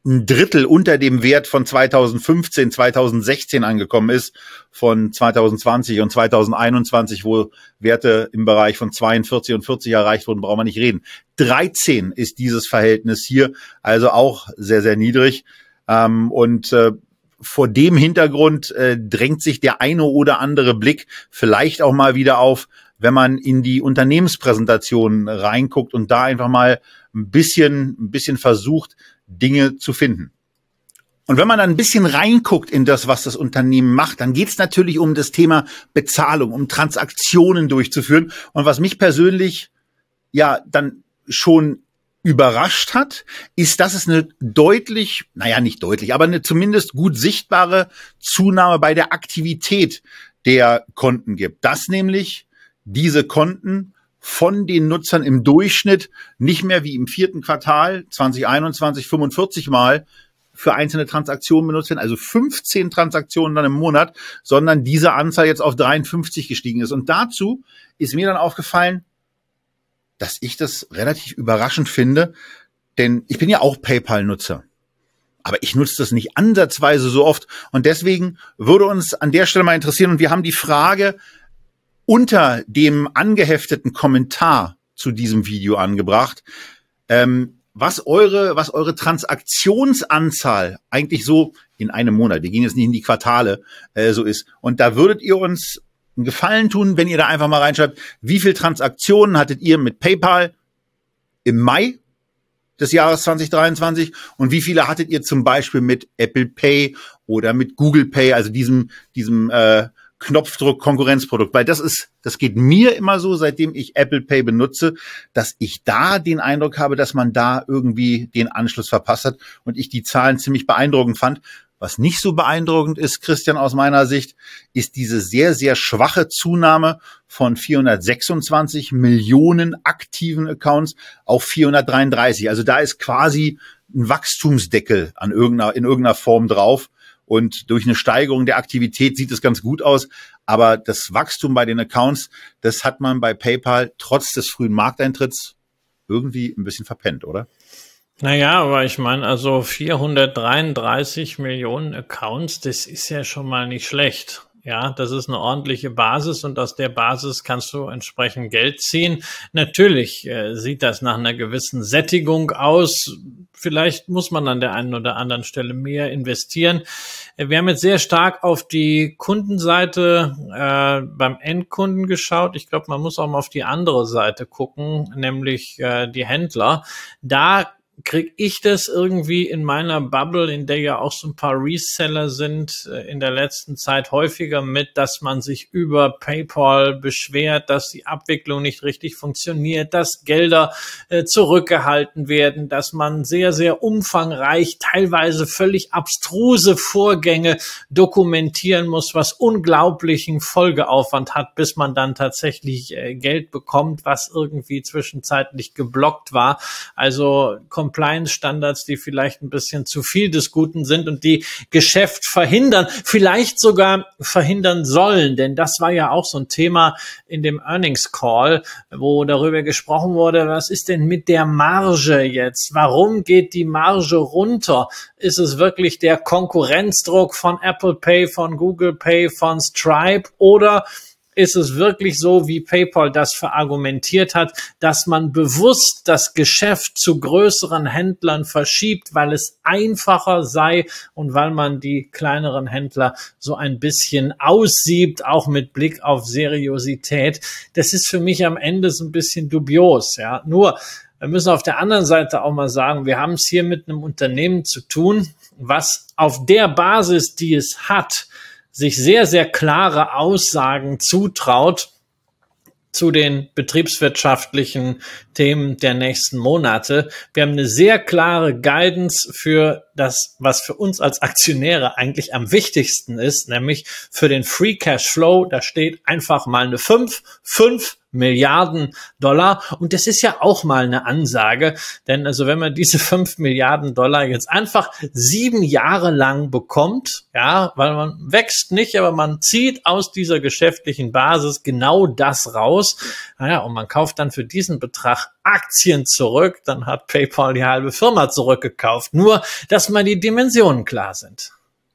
ein Drittel unter dem Wert von 2015, 2016 angekommen ist, von 2020 und 2021, wo Werte im Bereich von 42 und 40 erreicht wurden, brauchen wir nicht reden. 13 ist dieses Verhältnis hier, also auch sehr, sehr niedrig. Ähm, und äh, vor dem Hintergrund äh, drängt sich der eine oder andere Blick vielleicht auch mal wieder auf, wenn man in die Unternehmenspräsentationen reinguckt und da einfach mal ein bisschen, ein bisschen versucht, Dinge zu finden. Und wenn man dann ein bisschen reinguckt in das, was das Unternehmen macht, dann geht es natürlich um das Thema Bezahlung, um Transaktionen durchzuführen. Und was mich persönlich ja dann schon überrascht hat, ist, dass es eine deutlich, naja, nicht deutlich, aber eine zumindest gut sichtbare Zunahme bei der Aktivität der Konten gibt. Dass nämlich diese Konten von den Nutzern im Durchschnitt nicht mehr wie im vierten Quartal 2021 45 Mal für einzelne Transaktionen benutzt werden, also 15 Transaktionen dann im Monat, sondern diese Anzahl jetzt auf 53 gestiegen ist. Und dazu ist mir dann aufgefallen, dass ich das relativ überraschend finde, denn ich bin ja auch PayPal-Nutzer. Aber ich nutze das nicht ansatzweise so oft. Und deswegen würde uns an der Stelle mal interessieren, und wir haben die Frage unter dem angehefteten Kommentar zu diesem Video angebracht, ähm, was eure, was eure Transaktionsanzahl eigentlich so in einem Monat, wir gehen jetzt nicht in die Quartale, äh, so ist. Und da würdet ihr uns einen Gefallen tun, wenn ihr da einfach mal reinschreibt, wie viel Transaktionen hattet ihr mit PayPal im Mai des Jahres 2023 und wie viele hattet ihr zum Beispiel mit Apple Pay oder mit Google Pay, also diesem, diesem äh, Knopfdruck Konkurrenzprodukt, weil das ist, das geht mir immer so, seitdem ich Apple Pay benutze, dass ich da den Eindruck habe, dass man da irgendwie den Anschluss verpasst hat und ich die Zahlen ziemlich beeindruckend fand. Was nicht so beeindruckend ist, Christian, aus meiner Sicht, ist diese sehr, sehr schwache Zunahme von 426 Millionen aktiven Accounts auf 433. Also da ist quasi ein Wachstumsdeckel an irgendeiner, in irgendeiner Form drauf. Und durch eine Steigerung der Aktivität sieht es ganz gut aus. Aber das Wachstum bei den Accounts, das hat man bei PayPal trotz des frühen Markteintritts irgendwie ein bisschen verpennt, oder? Naja, aber ich meine, also 433 Millionen Accounts, das ist ja schon mal nicht schlecht. Ja, das ist eine ordentliche Basis und aus der Basis kannst du entsprechend Geld ziehen. Natürlich äh, sieht das nach einer gewissen Sättigung aus. Vielleicht muss man an der einen oder anderen Stelle mehr investieren. Äh, wir haben jetzt sehr stark auf die Kundenseite äh, beim Endkunden geschaut. Ich glaube, man muss auch mal auf die andere Seite gucken, nämlich äh, die Händler. Da krieg ich das irgendwie in meiner Bubble, in der ja auch so ein paar Reseller sind, äh, in der letzten Zeit häufiger mit, dass man sich über PayPal beschwert, dass die Abwicklung nicht richtig funktioniert, dass Gelder äh, zurückgehalten werden, dass man sehr, sehr umfangreich, teilweise völlig abstruse Vorgänge dokumentieren muss, was unglaublichen Folgeaufwand hat, bis man dann tatsächlich äh, Geld bekommt, was irgendwie zwischenzeitlich geblockt war. Also kommt Compliance-Standards, die vielleicht ein bisschen zu viel des Guten sind und die Geschäft verhindern, vielleicht sogar verhindern sollen. Denn das war ja auch so ein Thema in dem Earnings Call, wo darüber gesprochen wurde, was ist denn mit der Marge jetzt? Warum geht die Marge runter? Ist es wirklich der Konkurrenzdruck von Apple Pay, von Google Pay, von Stripe oder ist es wirklich so, wie PayPal das verargumentiert hat, dass man bewusst das Geschäft zu größeren Händlern verschiebt, weil es einfacher sei und weil man die kleineren Händler so ein bisschen aussiebt, auch mit Blick auf Seriosität. Das ist für mich am Ende so ein bisschen dubios, ja. Nur, wir müssen auf der anderen Seite auch mal sagen, wir haben es hier mit einem Unternehmen zu tun, was auf der Basis, die es hat, sich sehr, sehr klare Aussagen zutraut zu den betriebswirtschaftlichen Themen der nächsten Monate. Wir haben eine sehr klare Guidance für das, was für uns als Aktionäre eigentlich am wichtigsten ist, nämlich für den Free Cash Flow. Da steht einfach mal eine 5. 5 Milliarden Dollar. Und das ist ja auch mal eine Ansage, denn also wenn man diese fünf Milliarden Dollar jetzt einfach sieben Jahre lang bekommt, ja, weil man wächst nicht, aber man zieht aus dieser geschäftlichen Basis genau das raus. Naja, und man kauft dann für diesen Betrag Aktien zurück, dann hat PayPal die halbe Firma zurückgekauft. Nur, dass mal die Dimensionen klar sind.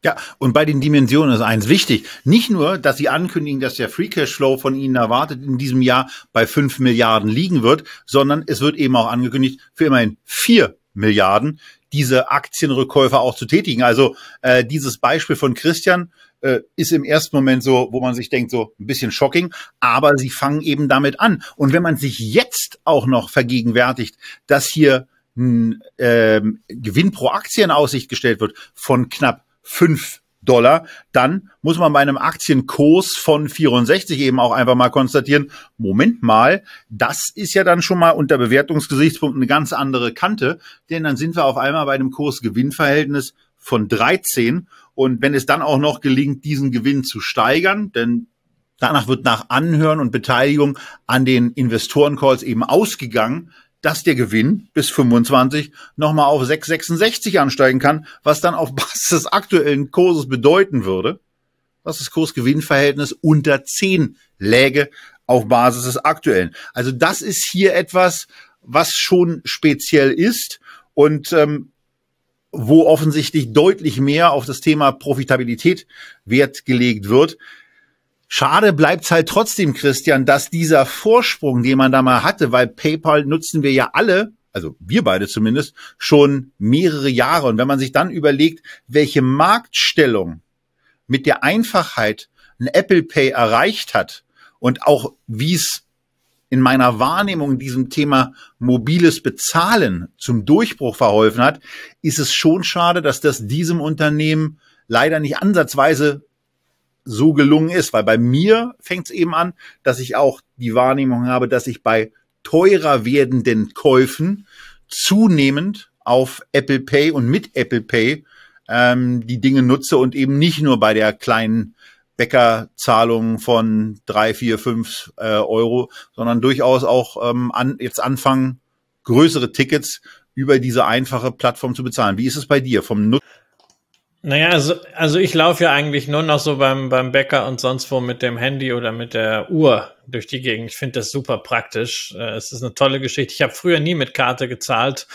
Ja, und bei den Dimensionen ist eins wichtig. Nicht nur, dass sie ankündigen, dass der Free Cash Flow von ihnen erwartet in diesem Jahr bei 5 Milliarden liegen wird, sondern es wird eben auch angekündigt, für immerhin 4 Milliarden diese Aktienrückkäufe auch zu tätigen. Also äh, dieses Beispiel von Christian äh, ist im ersten Moment so, wo man sich denkt, so ein bisschen shocking, aber sie fangen eben damit an. Und wenn man sich jetzt auch noch vergegenwärtigt, dass hier ein ähm, Gewinn pro Aktie in Aussicht gestellt wird von knapp 5 Dollar, dann muss man bei einem Aktienkurs von 64 eben auch einfach mal konstatieren, Moment mal, das ist ja dann schon mal unter Bewertungsgesichtspunkt eine ganz andere Kante, denn dann sind wir auf einmal bei einem Kursgewinnverhältnis von 13 und wenn es dann auch noch gelingt, diesen Gewinn zu steigern, denn danach wird nach Anhören und Beteiligung an den Investorencalls eben ausgegangen, dass der Gewinn bis 25 nochmal auf 6,66 ansteigen kann, was dann auf Basis des aktuellen Kurses bedeuten würde, dass das Kursgewinnverhältnis unter 10 läge auf Basis des aktuellen. Also das ist hier etwas, was schon speziell ist und ähm, wo offensichtlich deutlich mehr auf das Thema Profitabilität Wert gelegt wird. Schade bleibt's halt trotzdem, Christian, dass dieser Vorsprung, den man da mal hatte, weil PayPal nutzen wir ja alle, also wir beide zumindest, schon mehrere Jahre. Und wenn man sich dann überlegt, welche Marktstellung mit der Einfachheit ein Apple Pay erreicht hat und auch wie es in meiner Wahrnehmung diesem Thema mobiles Bezahlen zum Durchbruch verholfen hat, ist es schon schade, dass das diesem Unternehmen leider nicht ansatzweise so gelungen ist. Weil bei mir fängt es eben an, dass ich auch die Wahrnehmung habe, dass ich bei teurer werdenden Käufen zunehmend auf Apple Pay und mit Apple Pay ähm, die Dinge nutze und eben nicht nur bei der kleinen Bäckerzahlung von drei, vier, fünf äh, Euro, sondern durchaus auch ähm, an, jetzt anfangen, größere Tickets über diese einfache Plattform zu bezahlen. Wie ist es bei dir vom Nutzen? Naja, also, also ich laufe ja eigentlich nur noch so beim, beim Bäcker und sonst wo mit dem Handy oder mit der Uhr durch die Gegend. Ich finde das super praktisch. Äh, es ist eine tolle Geschichte. Ich habe früher nie mit Karte gezahlt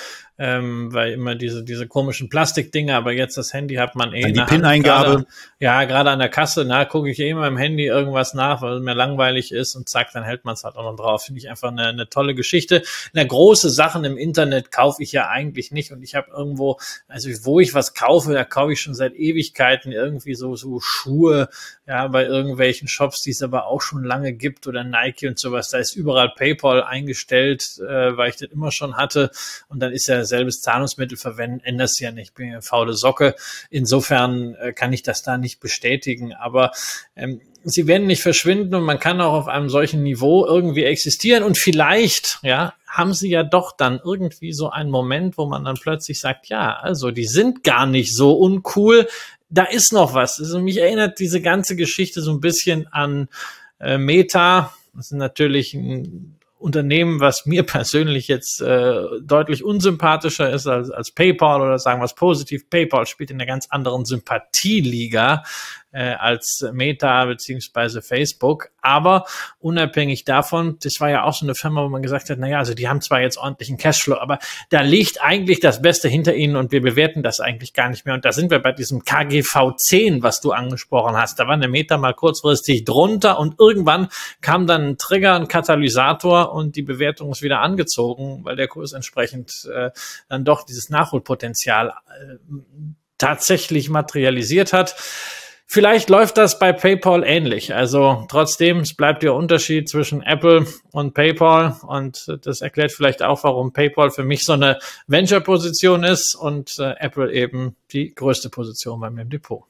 ähm, weil immer diese, diese komischen Plastikdinger, aber jetzt das Handy hat man eh. Dann die PIN-Eingabe. Ja, gerade an der Kasse, na, gucke ich eh mal im Handy irgendwas nach, weil es mir langweilig ist und zack, dann hält man es halt auch noch drauf. Finde ich einfach eine, eine tolle Geschichte. Na, große Sachen im Internet kaufe ich ja eigentlich nicht und ich habe irgendwo, also wo ich was kaufe, da kaufe ich schon seit Ewigkeiten irgendwie so, so Schuhe, ja, bei irgendwelchen Shops, die es aber auch schon lange gibt oder Nike und sowas. Da ist überall PayPal eingestellt, äh, weil ich das immer schon hatte und dann ist ja selbes Zahlungsmittel verwenden, ändert es ja nicht. Bin eine faule Socke. Insofern äh, kann ich das da nicht bestätigen. Aber ähm, sie werden nicht verschwinden und man kann auch auf einem solchen Niveau irgendwie existieren und vielleicht, ja, haben sie ja doch dann irgendwie so einen Moment, wo man dann plötzlich sagt, ja, also die sind gar nicht so uncool, da ist noch was. Also mich erinnert diese ganze Geschichte so ein bisschen an äh, Meta. Das ist natürlich ein Unternehmen, was mir persönlich jetzt äh, deutlich unsympathischer ist als, als PayPal oder sagen wir es positiv, PayPal spielt in einer ganz anderen Sympathieliga äh, als Meta beziehungsweise Facebook. Aber unabhängig davon, das war ja auch so eine Firma, wo man gesagt hat, naja, also die haben zwar jetzt ordentlichen Cashflow, aber da liegt eigentlich das Beste hinter ihnen und wir bewerten das eigentlich gar nicht mehr. Und da sind wir bei diesem KGV 10, was du angesprochen hast. Da war eine Meta mal kurzfristig drunter und irgendwann kam dann ein Trigger, ein Katalysator und die Bewertung ist wieder angezogen, weil der Kurs entsprechend äh, dann doch dieses Nachholpotenzial äh, tatsächlich materialisiert hat. Vielleicht läuft das bei PayPal ähnlich. Also trotzdem, es bleibt der Unterschied zwischen Apple und PayPal. Und das erklärt vielleicht auch, warum PayPal für mich so eine Venture-Position ist und äh, Apple eben die größte Position bei mir im Depot.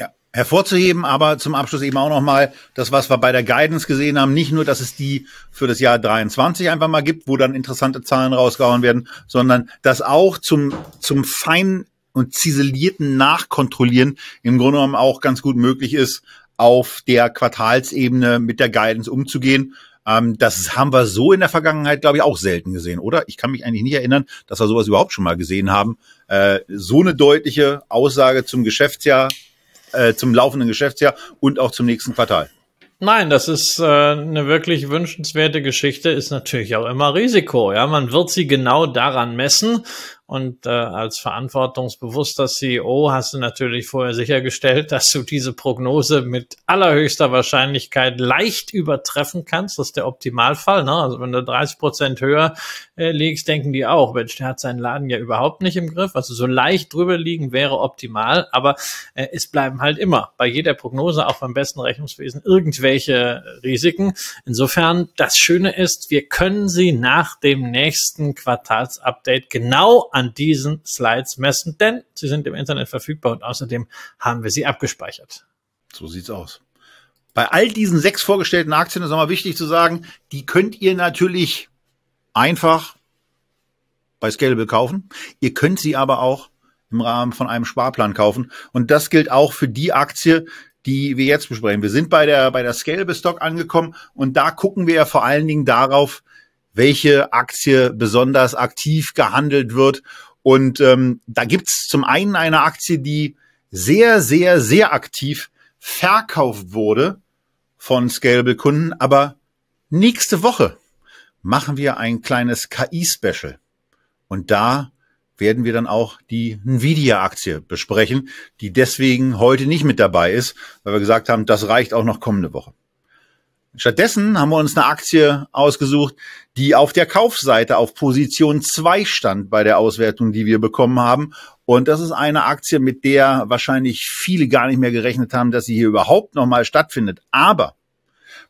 Ja, hervorzuheben, aber zum Abschluss eben auch nochmal das, was wir bei der Guidance gesehen haben. Nicht nur, dass es die für das Jahr 23 einfach mal gibt, wo dann interessante Zahlen rausgehauen werden, sondern dass auch zum, zum feinen und ziselierten Nachkontrollieren im Grunde genommen auch ganz gut möglich ist, auf der Quartalsebene mit der Guidance umzugehen. Ähm, das haben wir so in der Vergangenheit, glaube ich, auch selten gesehen, oder? Ich kann mich eigentlich nicht erinnern, dass wir sowas überhaupt schon mal gesehen haben. Äh, so eine deutliche Aussage zum Geschäftsjahr, äh, zum laufenden Geschäftsjahr und auch zum nächsten Quartal. Nein, das ist äh, eine wirklich wünschenswerte Geschichte, ist natürlich auch immer Risiko. Ja, man wird sie genau daran messen, und äh, als verantwortungsbewusster CEO hast du natürlich vorher sichergestellt, dass du diese Prognose mit allerhöchster Wahrscheinlichkeit leicht übertreffen kannst. Das ist der Optimalfall. Ne? Also wenn du 30 Prozent höher äh, liegst, denken die auch, Mensch, der hat seinen Laden ja überhaupt nicht im Griff. Also so leicht drüber liegen wäre optimal, aber äh, es bleiben halt immer bei jeder Prognose, auch beim besten Rechnungswesen, irgendwelche Risiken. Insofern, das Schöne ist, wir können sie nach dem nächsten Quartalsupdate genau an diesen Slides messen, denn sie sind im Internet verfügbar und außerdem haben wir sie abgespeichert. So sieht's aus. Bei all diesen sechs vorgestellten Aktien ist nochmal wichtig zu sagen, die könnt ihr natürlich einfach bei Scalable kaufen. Ihr könnt sie aber auch im Rahmen von einem Sparplan kaufen. Und das gilt auch für die Aktie, die wir jetzt besprechen. Wir sind bei der, bei der Scalable Stock angekommen und da gucken wir ja vor allen Dingen darauf, welche Aktie besonders aktiv gehandelt wird. Und ähm, da gibt's zum einen eine Aktie, die sehr, sehr, sehr aktiv verkauft wurde von Scalable-Kunden. Aber nächste Woche machen wir ein kleines KI-Special. Und da werden wir dann auch die Nvidia-Aktie besprechen, die deswegen heute nicht mit dabei ist, weil wir gesagt haben, das reicht auch noch kommende Woche. Stattdessen haben wir uns eine Aktie ausgesucht, die auf der Kaufseite auf Position 2 stand bei der Auswertung, die wir bekommen haben. Und das ist eine Aktie, mit der wahrscheinlich viele gar nicht mehr gerechnet haben, dass sie hier überhaupt nochmal stattfindet. Aber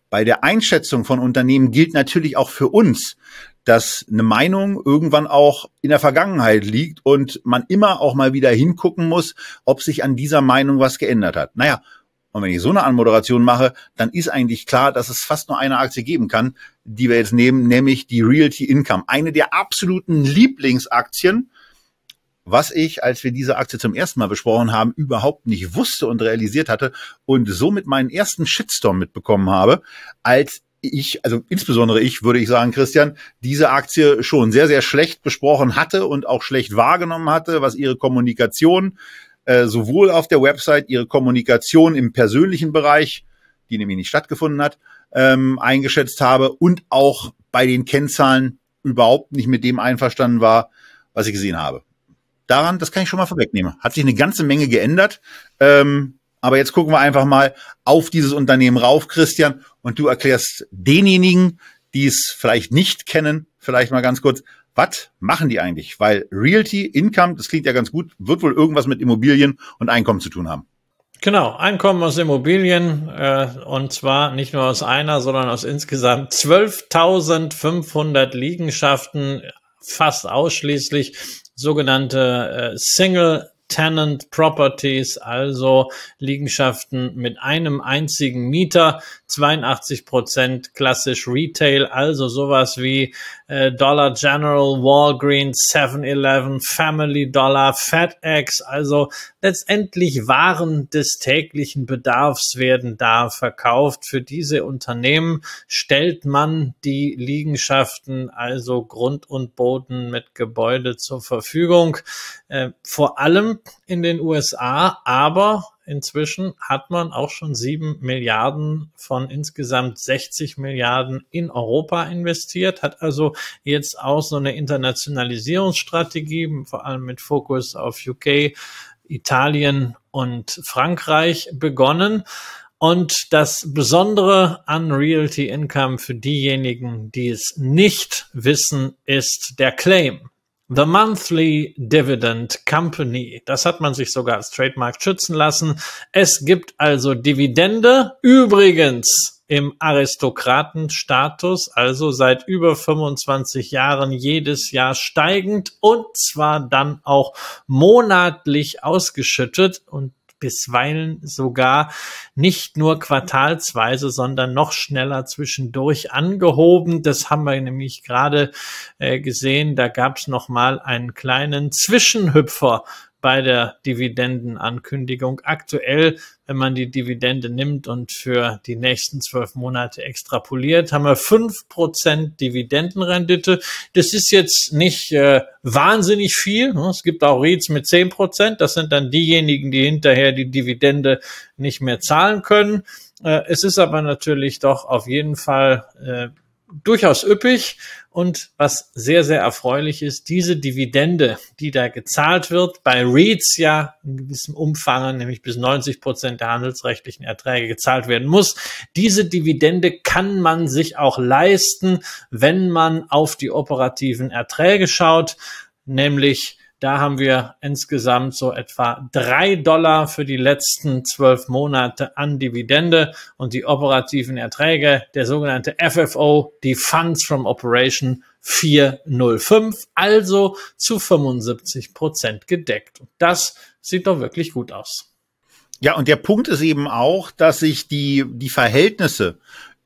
bei der Einschätzung von Unternehmen gilt natürlich auch für uns, dass eine Meinung irgendwann auch in der Vergangenheit liegt und man immer auch mal wieder hingucken muss, ob sich an dieser Meinung was geändert hat. Naja, und wenn ich so eine Anmoderation mache, dann ist eigentlich klar, dass es fast nur eine Aktie geben kann, die wir jetzt nehmen, nämlich die Realty Income. Eine der absoluten Lieblingsaktien, was ich, als wir diese Aktie zum ersten Mal besprochen haben, überhaupt nicht wusste und realisiert hatte und somit meinen ersten Shitstorm mitbekommen habe, als ich, also insbesondere ich, würde ich sagen, Christian, diese Aktie schon sehr, sehr schlecht besprochen hatte und auch schlecht wahrgenommen hatte, was ihre Kommunikation äh, sowohl auf der Website ihre Kommunikation im persönlichen Bereich, die nämlich nicht stattgefunden hat, ähm, eingeschätzt habe und auch bei den Kennzahlen überhaupt nicht mit dem einverstanden war, was ich gesehen habe. Daran, das kann ich schon mal vorwegnehmen, hat sich eine ganze Menge geändert. Ähm, aber jetzt gucken wir einfach mal auf dieses Unternehmen rauf, Christian, und du erklärst denjenigen, die es vielleicht nicht kennen, vielleicht mal ganz kurz, was machen die eigentlich? Weil Realty, Income, das klingt ja ganz gut, wird wohl irgendwas mit Immobilien und Einkommen zu tun haben. Genau, Einkommen aus Immobilien äh, und zwar nicht nur aus einer, sondern aus insgesamt 12.500 Liegenschaften, fast ausschließlich sogenannte äh, Single Tenant Properties, also Liegenschaften mit einem einzigen Mieter, 82 Prozent klassisch Retail, also sowas wie äh, Dollar General, Walgreens, 7-Eleven, Family Dollar, FedEx, also Letztendlich Waren des täglichen Bedarfs werden da verkauft. Für diese Unternehmen stellt man die Liegenschaften, also Grund und Boden mit Gebäude zur Verfügung. Äh, vor allem in den USA, aber inzwischen hat man auch schon sieben Milliarden von insgesamt 60 Milliarden in Europa investiert, hat also jetzt auch so eine Internationalisierungsstrategie, vor allem mit Fokus auf UK, Italien und Frankreich begonnen. Und das Besondere an Realty Income für diejenigen, die es nicht wissen, ist der Claim. The Monthly Dividend Company. Das hat man sich sogar als Trademark schützen lassen. Es gibt also Dividende. Übrigens, im Aristokratenstatus, also seit über 25 Jahren jedes Jahr steigend und zwar dann auch monatlich ausgeschüttet und bisweilen sogar nicht nur quartalsweise, sondern noch schneller zwischendurch angehoben. Das haben wir nämlich gerade äh, gesehen. Da gab es nochmal einen kleinen Zwischenhüpfer bei der Dividendenankündigung. Aktuell wenn man die Dividende nimmt und für die nächsten zwölf Monate extrapoliert, haben wir fünf Prozent Dividendenrendite. Das ist jetzt nicht äh, wahnsinnig viel. Ne? Es gibt auch REITs mit zehn Prozent. Das sind dann diejenigen, die hinterher die Dividende nicht mehr zahlen können. Äh, es ist aber natürlich doch auf jeden Fall äh, durchaus üppig. Und was sehr, sehr erfreulich ist, diese Dividende, die da gezahlt wird, bei REITs ja in gewissem Umfang, nämlich bis 90 Prozent der handelsrechtlichen Erträge gezahlt werden muss, diese Dividende kann man sich auch leisten, wenn man auf die operativen Erträge schaut, nämlich da haben wir insgesamt so etwa drei Dollar für die letzten zwölf Monate an Dividende und die operativen Erträge, der sogenannte FFO, die Funds from Operation 405, also zu 75 Prozent gedeckt. Und das sieht doch wirklich gut aus. Ja, und der Punkt ist eben auch, dass sich die, die Verhältnisse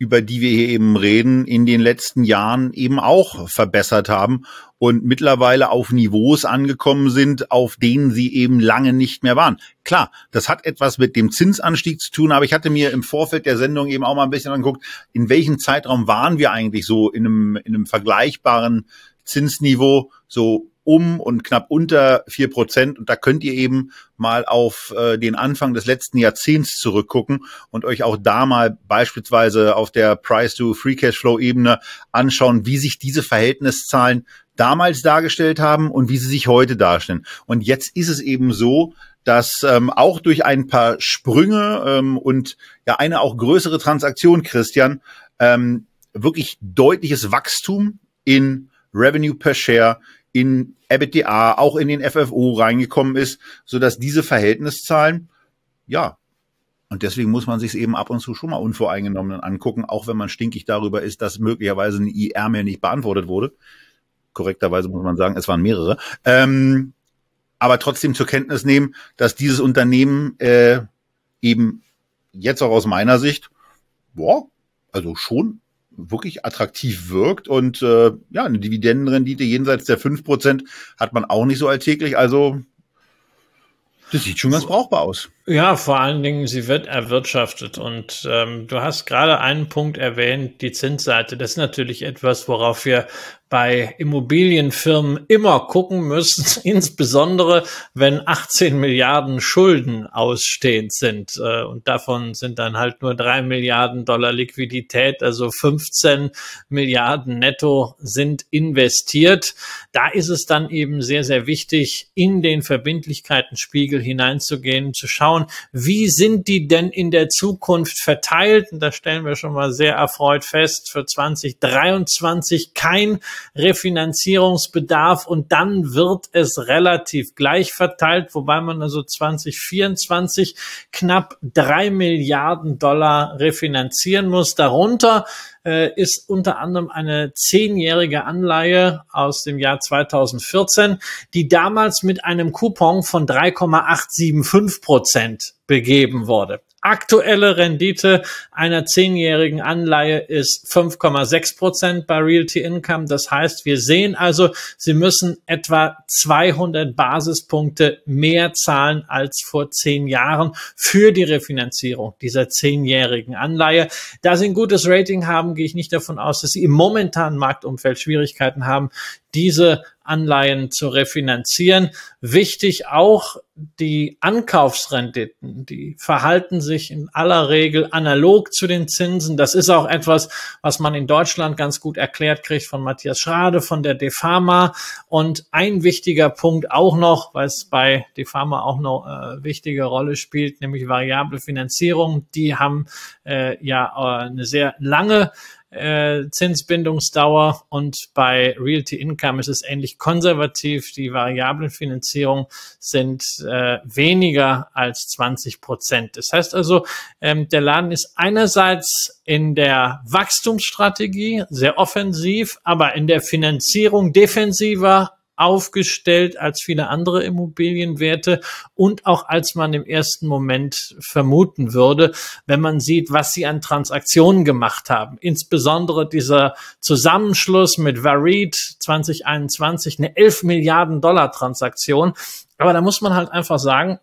über die wir hier eben reden, in den letzten Jahren eben auch verbessert haben und mittlerweile auf Niveaus angekommen sind, auf denen sie eben lange nicht mehr waren. Klar, das hat etwas mit dem Zinsanstieg zu tun, aber ich hatte mir im Vorfeld der Sendung eben auch mal ein bisschen angeguckt, in welchem Zeitraum waren wir eigentlich so in einem, in einem vergleichbaren Zinsniveau, so um und knapp unter vier Prozent. Und da könnt ihr eben mal auf äh, den Anfang des letzten Jahrzehnts zurückgucken und euch auch da mal beispielsweise auf der Price-to-Free Cashflow-Ebene anschauen, wie sich diese Verhältniszahlen damals dargestellt haben und wie sie sich heute darstellen. Und jetzt ist es eben so, dass ähm, auch durch ein paar Sprünge ähm, und ja eine auch größere Transaktion, Christian, ähm, wirklich deutliches Wachstum in Revenue per Share in EBITDA, auch in den FFO reingekommen ist, sodass diese Verhältniszahlen, ja, und deswegen muss man sich eben ab und zu schon mal unvoreingenommen angucken, auch wenn man stinkig darüber ist, dass möglicherweise ein IR-Mail nicht beantwortet wurde. Korrekterweise muss man sagen, es waren mehrere. Ähm, aber trotzdem zur Kenntnis nehmen, dass dieses Unternehmen äh, eben jetzt auch aus meiner Sicht, boah, also schon wirklich attraktiv wirkt und äh, ja, eine Dividendenrendite jenseits der fünf Prozent hat man auch nicht so alltäglich. Also das sieht schon ganz brauchbar aus. Ja, vor allen Dingen, sie wird erwirtschaftet. Und ähm, du hast gerade einen Punkt erwähnt, die Zinsseite. Das ist natürlich etwas, worauf wir bei Immobilienfirmen immer gucken müssen, insbesondere wenn 18 Milliarden Schulden ausstehend sind. Äh, und davon sind dann halt nur drei Milliarden Dollar Liquidität, also 15 Milliarden netto sind investiert. Da ist es dann eben sehr, sehr wichtig, in den Verbindlichkeitenspiegel hineinzugehen, zu schauen, wie sind die denn in der Zukunft verteilt? Und da stellen wir schon mal sehr erfreut fest, für 2023 kein Refinanzierungsbedarf und dann wird es relativ gleich verteilt, wobei man also 2024 knapp drei Milliarden Dollar refinanzieren muss. Darunter äh, ist unter anderem eine zehnjährige Anleihe aus dem Jahr 2014, die damals mit einem Coupon von 3,875 Prozent begeben wurde aktuelle Rendite einer zehnjährigen Anleihe ist 5,6 Prozent bei Realty Income. Das heißt, wir sehen also, Sie müssen etwa 200 Basispunkte mehr zahlen als vor zehn Jahren für die Refinanzierung dieser zehnjährigen Anleihe. Da Sie ein gutes Rating haben, gehe ich nicht davon aus, dass Sie im momentanen Marktumfeld Schwierigkeiten haben, diese Anleihen zu refinanzieren. Wichtig auch die Ankaufsrenditen, die verhalten sich in aller Regel analog zu den Zinsen. Das ist auch etwas, was man in Deutschland ganz gut erklärt kriegt von Matthias Schrade, von der DeFama. Und ein wichtiger Punkt auch noch, weil es bei DeFama auch eine äh, wichtige Rolle spielt, nämlich variable Finanzierung. Die haben äh, ja äh, eine sehr lange äh, Zinsbindungsdauer und bei Realty Income ist es ähnlich konservativ. Die variablen Finanzierung sind äh, weniger als 20 Prozent. Das heißt also, ähm, der Laden ist einerseits in der Wachstumsstrategie sehr offensiv, aber in der Finanzierung defensiver aufgestellt als viele andere Immobilienwerte und auch als man im ersten Moment vermuten würde, wenn man sieht, was sie an Transaktionen gemacht haben. Insbesondere dieser Zusammenschluss mit Varied 2021, eine 11 Milliarden Dollar Transaktion. Aber da muss man halt einfach sagen,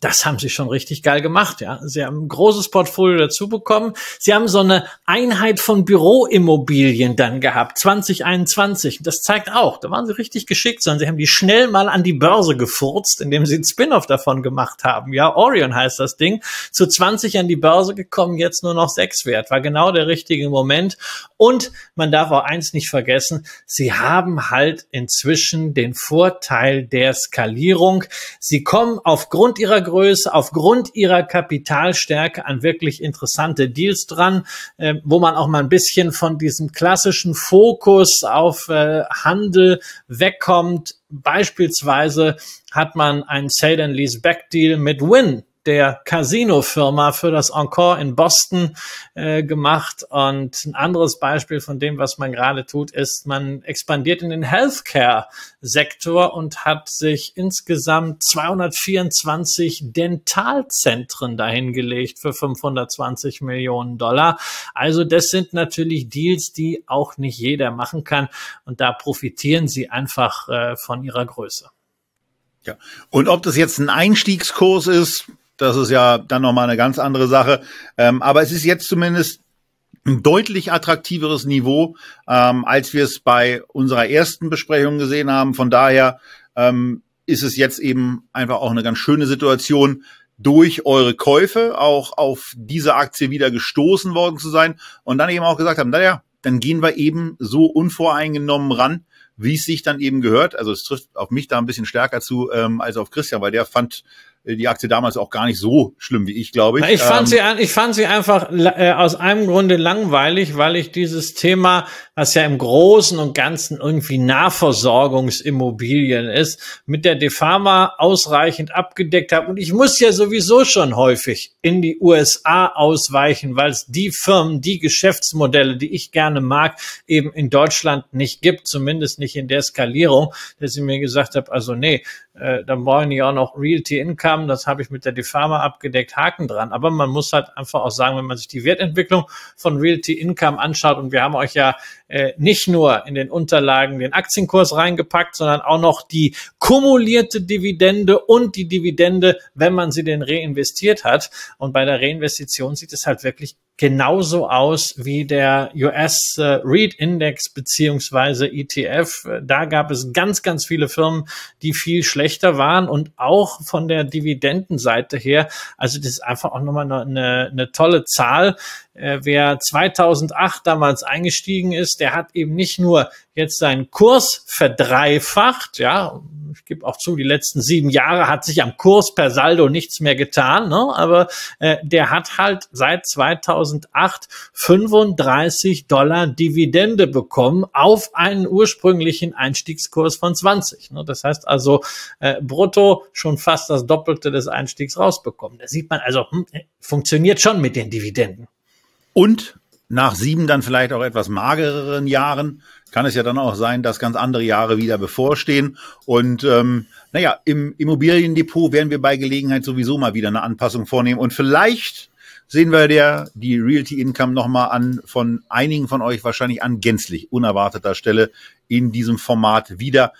das haben sie schon richtig geil gemacht, ja. Sie haben ein großes Portfolio dazu bekommen. Sie haben so eine Einheit von Büroimmobilien dann gehabt, 2021. Das zeigt auch, da waren sie richtig geschickt, sondern sie haben die schnell mal an die Börse gefurzt, indem sie einen Spin-off davon gemacht haben. Ja, Orion heißt das Ding. Zu 20 an die Börse gekommen, jetzt nur noch sechs wert. War genau der richtige Moment. Und man darf auch eins nicht vergessen, sie haben halt inzwischen den Vorteil der Skalierung. Sie kommen aufgrund ihrer Größe, aufgrund ihrer Kapitalstärke an wirklich interessante Deals dran, äh, wo man auch mal ein bisschen von diesem klassischen Fokus auf äh, Handel wegkommt. Beispielsweise hat man einen Sale and Lease Back Deal mit Win der Casino-Firma für das Encore in Boston äh, gemacht. Und ein anderes Beispiel von dem, was man gerade tut, ist, man expandiert in den Healthcare-Sektor und hat sich insgesamt 224 Dentalzentren dahingelegt für 520 Millionen Dollar. Also das sind natürlich Deals, die auch nicht jeder machen kann. Und da profitieren sie einfach äh, von ihrer Größe. Ja. Und ob das jetzt ein Einstiegskurs ist, das ist ja dann nochmal eine ganz andere Sache. Ähm, aber es ist jetzt zumindest ein deutlich attraktiveres Niveau, ähm, als wir es bei unserer ersten Besprechung gesehen haben. Von daher ähm, ist es jetzt eben einfach auch eine ganz schöne Situation, durch eure Käufe auch auf diese Aktie wieder gestoßen worden zu sein und dann eben auch gesagt haben, naja, dann gehen wir eben so unvoreingenommen ran, wie es sich dann eben gehört. Also es trifft auf mich da ein bisschen stärker zu ähm, als auf Christian, weil der fand äh, die Aktie damals auch gar nicht so schlimm wie ich, glaube ich. ich fand sie, ähm, ich fand sie einfach äh, aus einem Grunde langweilig, weil ich dieses Thema, was ja im Großen und Ganzen irgendwie Nahversorgungsimmobilien ist, mit der Defama ausreichend abgedeckt habe. Und ich muss ja sowieso schon häufig in die USA ausweichen, weil es die Firmen, die Geschäftsmodelle, die ich gerne mag, eben in Deutschland nicht gibt, zumindest nicht in der Skalierung, dass ich mir gesagt habe, also nee, äh, dann brauche die auch noch Realty Income, das habe ich mit der Defarma abgedeckt, Haken dran. Aber man muss halt einfach auch sagen, wenn man sich die Wertentwicklung von Realty Income anschaut, und wir haben euch ja äh, nicht nur in den Unterlagen den Aktienkurs reingepackt, sondern auch noch die kumulierte Dividende und die Dividende, wenn man sie denn reinvestiert hat. Und bei der Reinvestition sieht es halt wirklich genauso aus wie der US äh, REIT Index beziehungsweise ETF. Da gab es ganz, ganz viele Firmen, die viel schlechter waren und auch von der Dividendenseite her. Also das ist einfach auch nochmal eine, eine tolle Zahl äh, wer 2008 damals eingestiegen ist, der hat eben nicht nur jetzt seinen Kurs verdreifacht, ja, ich gebe auch zu, die letzten sieben Jahre hat sich am Kurs per Saldo nichts mehr getan, ne? aber äh, der hat halt seit 2008 35 Dollar Dividende bekommen auf einen ursprünglichen Einstiegskurs von 20. Ne? Das heißt also äh, brutto schon fast das Doppelte des Einstiegs rausbekommen. Da sieht man also, hm, funktioniert schon mit den Dividenden. Und nach sieben dann vielleicht auch etwas magereren Jahren kann es ja dann auch sein, dass ganz andere Jahre wieder bevorstehen. Und ähm, naja, im Immobiliendepot werden wir bei Gelegenheit sowieso mal wieder eine Anpassung vornehmen. Und vielleicht sehen wir der die Realty Income nochmal an von einigen von euch wahrscheinlich an gänzlich unerwarteter Stelle in diesem Format wieder,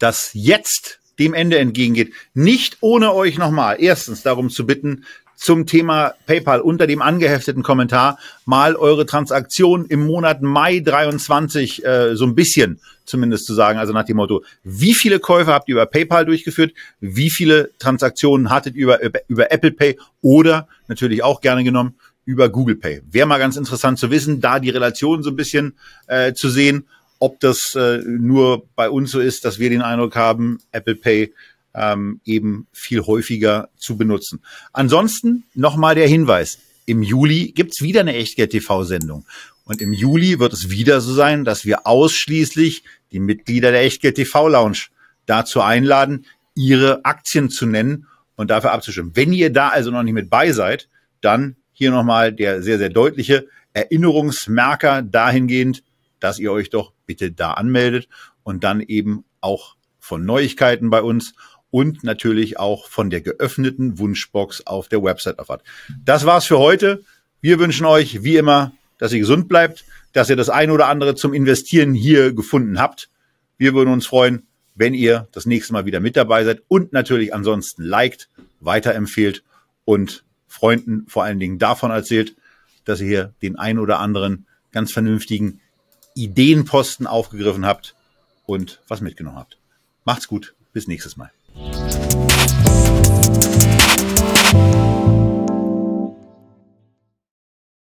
das jetzt dem Ende entgegengeht. Nicht ohne euch nochmal erstens darum zu bitten, zum Thema PayPal unter dem angehefteten Kommentar mal eure Transaktion im Monat Mai 23 äh, so ein bisschen zumindest zu sagen. Also nach dem Motto, wie viele Käufe habt ihr über PayPal durchgeführt? Wie viele Transaktionen hattet ihr über, über, über Apple Pay oder natürlich auch gerne genommen über Google Pay? Wäre mal ganz interessant zu wissen, da die Relation so ein bisschen äh, zu sehen ob das äh, nur bei uns so ist, dass wir den Eindruck haben, Apple Pay ähm, eben viel häufiger zu benutzen. Ansonsten nochmal der Hinweis. Im Juli gibt's wieder eine Echtgeld-TV-Sendung. Und im Juli wird es wieder so sein, dass wir ausschließlich die Mitglieder der Echtgeld TV Lounge dazu einladen, ihre Aktien zu nennen und dafür abzustimmen. Wenn ihr da also noch nicht mit bei seid, dann hier nochmal der sehr, sehr deutliche Erinnerungsmerker dahingehend, dass ihr euch doch bitte da anmeldet und dann eben auch von Neuigkeiten bei uns und natürlich auch von der geöffneten Wunschbox auf der Website erfahrt. Das war's für heute. Wir wünschen euch wie immer, dass ihr gesund bleibt, dass ihr das ein oder andere zum Investieren hier gefunden habt. Wir würden uns freuen, wenn ihr das nächste Mal wieder mit dabei seid und natürlich ansonsten liked, weiterempfehlt und Freunden vor allen Dingen davon erzählt, dass ihr hier den ein oder anderen ganz vernünftigen Ideenposten aufgegriffen habt und was mitgenommen habt. Macht's gut, bis nächstes Mal. Bye.